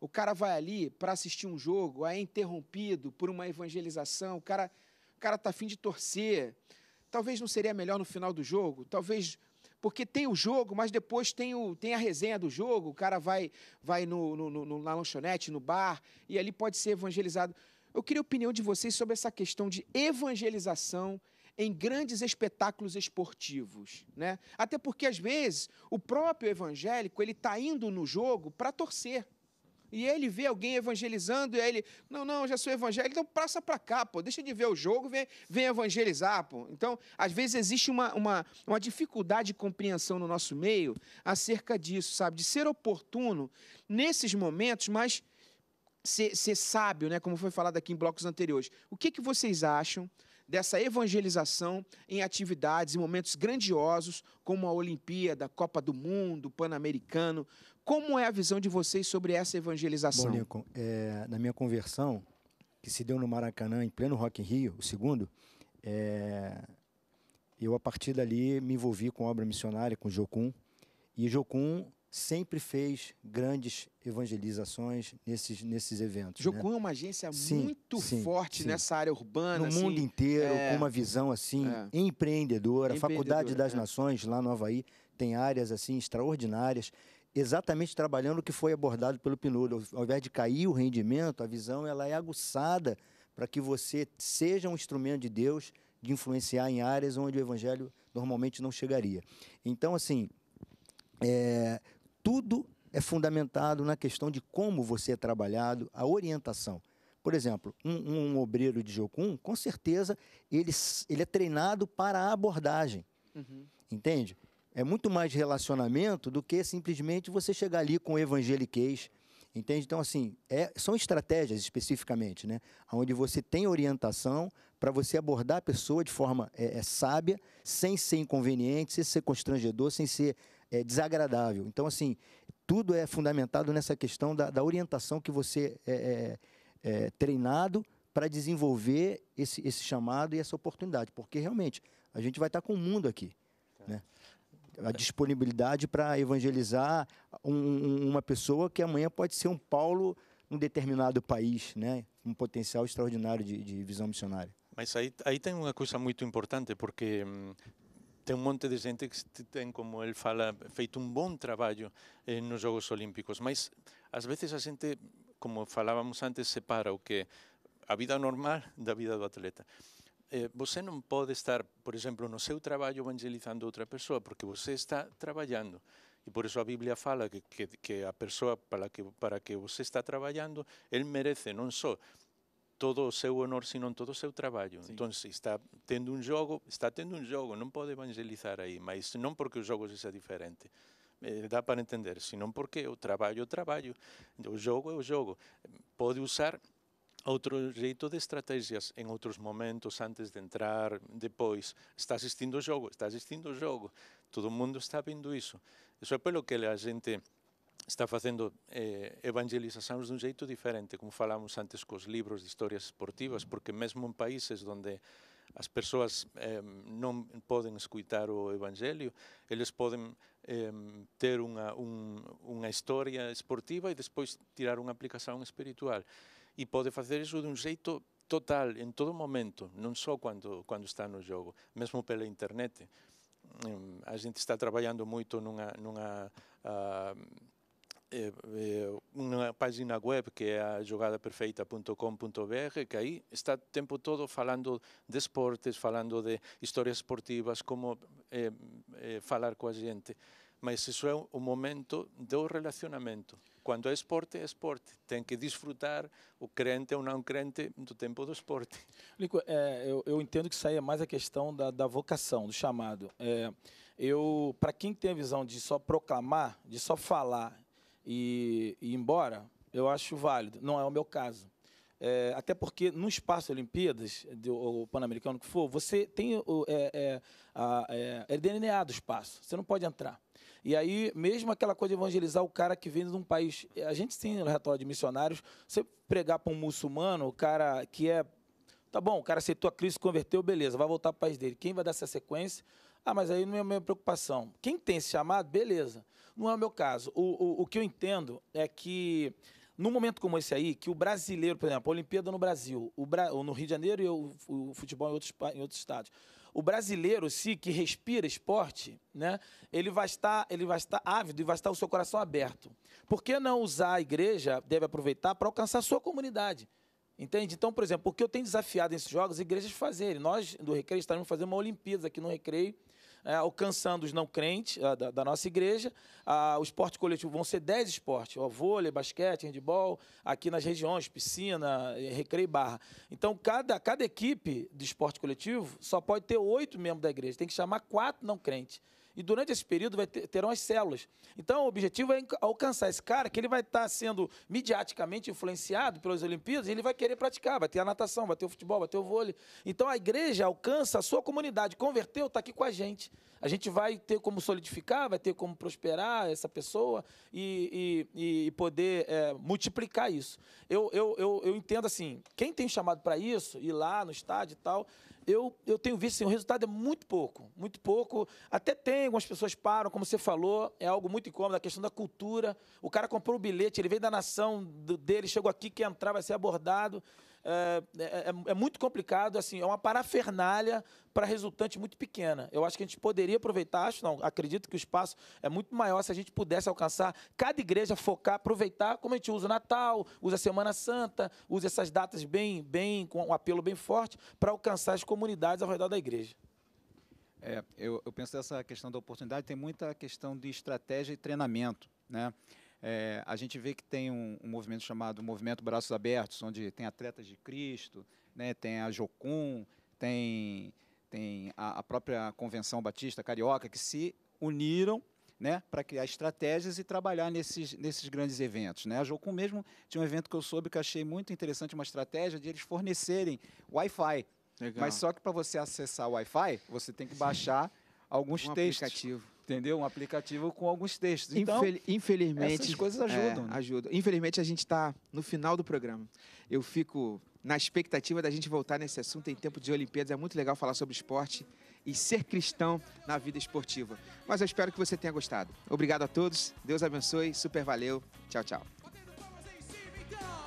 O cara vai ali para assistir um jogo, é interrompido por uma evangelização, o cara, o cara tá afim de torcer. Talvez não seria melhor no final do jogo, talvez porque tem o jogo, mas depois tem, o, tem a resenha do jogo, o cara vai, vai no, no, no, na lanchonete, no bar, e ali pode ser evangelizado. Eu queria a opinião de vocês sobre essa questão de evangelização em grandes espetáculos esportivos, né? Até porque às vezes o próprio evangélico ele está indo no jogo para torcer e ele vê alguém evangelizando e aí ele não não eu já sou evangélico então passa para cá pô deixa de ver o jogo vem, vem evangelizar pô então às vezes existe uma, uma, uma dificuldade de compreensão no nosso meio acerca disso sabe de ser oportuno nesses momentos mas ser, ser sábio, né, como foi falado aqui em blocos anteriores. O que, que vocês acham dessa evangelização em atividades, em momentos grandiosos, como a Olimpíada, a Copa do Mundo, o Pan-Americano? Como é a visão de vocês sobre essa evangelização? Bom, Lincoln, é, na minha conversão, que se deu no Maracanã, em pleno Rock in Rio, o segundo, é, eu, a partir dali, me envolvi com a obra missionária, com Jocum, e Jocum sempre fez grandes evangelizações nesses, nesses eventos. Né? Jocum né? é uma agência sim, muito sim, forte sim. nessa área urbana. No assim, mundo inteiro, é... com uma visão assim, é. empreendedora. A Faculdade das é. Nações, lá no Havaí, tem áreas assim extraordinárias, exatamente trabalhando o que foi abordado pelo Pinudo. Ao invés de cair o rendimento, a visão ela é aguçada para que você seja um instrumento de Deus de influenciar em áreas onde o evangelho normalmente não chegaria. Então, assim, é, tudo é fundamentado na questão de como você é trabalhado, a orientação. Por exemplo, um, um obreiro de Jocum, com certeza, ele, ele é treinado para a abordagem. Uhum. Entende? É muito mais relacionamento do que simplesmente você chegar ali com evangeliquez. Entende? Então, assim, é, são estratégias especificamente, né? Onde você tem orientação para você abordar a pessoa de forma é, é, sábia, sem ser inconveniente, sem ser constrangedor, sem ser é, desagradável. Então, assim, tudo é fundamentado nessa questão da, da orientação que você é, é, é treinado para desenvolver esse, esse chamado e essa oportunidade, porque realmente a gente vai estar tá com o mundo aqui. Né? A disponibilidade para evangelizar um, uma pessoa que amanhã pode ser um Paulo num determinado país, né? um potencial extraordinário de, de visão missionária. Mas aí, aí tem uma coisa muito importante, porque hum, ten un monte de xente que ten, como el fala, feito un bon traballo eh, nos Jogos Olímpicos, mas ás veces a xente, como falábamos antes, separa o que a vida normal da vida do atleta. Eh, você non pode estar, por exemplo, no seu traballo evangelizando outra persoa, porque você está traballando. E por iso a Biblia fala que, que, que a persoa para que, para que você está traballando, el merece non só so, todo o seu honor, não todo o seu traballo. Sí. Entón, está tendo un jogo está tendo un jogo non pode evangelizar aí, mas non porque o jogo seja diferente, eh, dá para entender, senão porque o traballo é o traballo, o jogo é o jogo Pode usar outro jeito de estrategias en outros momentos, antes de entrar, depois. Está assistindo o jogo, está assistindo o jogo. Todo mundo está vendo isso. Isso é pelo que a gente está fazendo eh, de um jeito diferente, como falamos antes com os livros de histórias esportivas, porque mesmo em países onde as pessoas eh, podem escutar o evangelho, eles podem eh, ter uma un, unha esportiva e depois tirar uma aplicação espiritual. E pode isso de um jeito total, em todo momento, não só quando, quando está no jogo, mesmo pela internet. Eh, a gente está trabalhando muito numa uh, é, é, uma página web que é a jogadaperfeita.com.br, que aí está o tempo todo falando de esportes, falando de histórias esportivas, como é, falar com a gente. Mas isso é o momento do relacionamento. Quando é esporte, é esporte. Tem que desfrutar o crente ou não crente do tempo do esporte. Lico, eu, eu, entendo que isso aí é mais a questão da, da vocação, do chamado. eu, para quem tem a visão de só proclamar, de só falar e, e ir embora, eu acho válido. Não é o meu caso. É, até porque no espaço Olimpíadas, do, Pan-Americano que for, você tem o, é, é, a, é, é, delineado o espaço, você não pode entrar. E aí, mesmo aquela coisa de evangelizar o cara que vem de um país. A gente tem o relatório de missionários, você pregar para um muçulmano, o cara que é. Tá bom, o cara aceitou a Cristo, converteu, beleza, vai voltar para o país dele. Quem vai dar essa sequência? Ah, mas aí não é a minha preocupação. Quem tem esse chamado, beleza. Não é o meu caso. O, o, o que eu entendo é que, num momento como esse aí, que o brasileiro, por exemplo, a Olimpíada no Brasil, o Bra... no Rio de Janeiro e o, o futebol em outros, em outros estados, o brasileiro, se que respira esporte, né, ele vai estar, ele vai estar ávido e vai estar o seu coração aberto. Por que não usar a igreja, deve aproveitar, para alcançar a sua comunidade? Entende? Então, por exemplo, o que eu tenho desafiado nesses jogos, igrejas é fazerem. Nós, do Recreio, estaremos fazendo uma Olimpíada aqui no Recreio, é, alcançando os não crentes ah, da, da, nossa igreja. A, ah, o esporte coletivo vão ser 10 esportes: ó, vôlei, basquete, handball, aqui nas regiões, piscina, eh, recreio barra. Então, cada, cada equipe de esporte coletivo só pode ter oito membros da igreja, tem que chamar quatro não crentes. E durante esse período vai ter, terão as células. Então, o objetivo é alcançar esse cara, que ele vai estar tá sendo midiaticamente influenciado pelas Olimpíadas, e ele vai querer praticar, vai ter a natação, vai ter o futebol, vai ter o vôlei. Então, a igreja alcança a sua comunidade. Converteu, está aqui com a gente. A gente vai ter como solidificar, vai ter como prosperar essa pessoa e, e, e poder é, multiplicar isso. Eu, eu, eu, eu entendo assim, quem tem chamado para isso, ir lá no estádio e tal, eu, eu tenho visto assim, o resultado é muito pouco, muito pouco. Até tem, algumas pessoas param, como você falou, é algo muito incômodo, a questão da cultura. O cara comprou o bilhete, ele veio da nação do, dele, chegou aqui, quer entrar, vai ser abordado. É, é, é, é muito complicado, assim, é uma parafernália para resultante muito pequena. Eu acho que a gente poderia aproveitar, acho não, acredito que o espaço é muito maior se a gente pudesse alcançar cada igreja focar, aproveitar, como a gente usa o Natal, usa a Semana Santa, usa essas datas bem, bem com um apelo bem forte para alcançar as comunidades ao redor da igreja. É, eu, eu penso essa questão da oportunidade tem muita questão de estratégia e treinamento, né? É, a gente vê que tem um, um, movimento chamado Movimento Braços Abertos, onde tem atletas de Cristo, né, tem a Jocum, tem, tem a, a própria Convenção Batista Carioca, que se uniram né, para criar estratégias e trabalhar nesses, nesses grandes eventos. Né? A Jocum mesmo tinha um evento que eu soube que achei muito interessante, uma estratégia de eles fornecerem Wi-Fi. Legal. Mas só que para você acessar o Wi-Fi, você tem que baixar alguns um textos. Aplicativo entendeu? Um aplicativo com alguns textos. Então, Infel infelizmente, essas coisas ajudam. É, né? Ajudam. Infelizmente, a gente está no final do programa. Eu fico na expectativa da gente voltar nesse assunto em tempo de Olimpíadas. É muito legal falar sobre esporte e ser cristão na vida esportiva. Mas eu espero que você tenha gostado. Obrigado a todos. Deus abençoe. Super valeu. Tchau, tchau.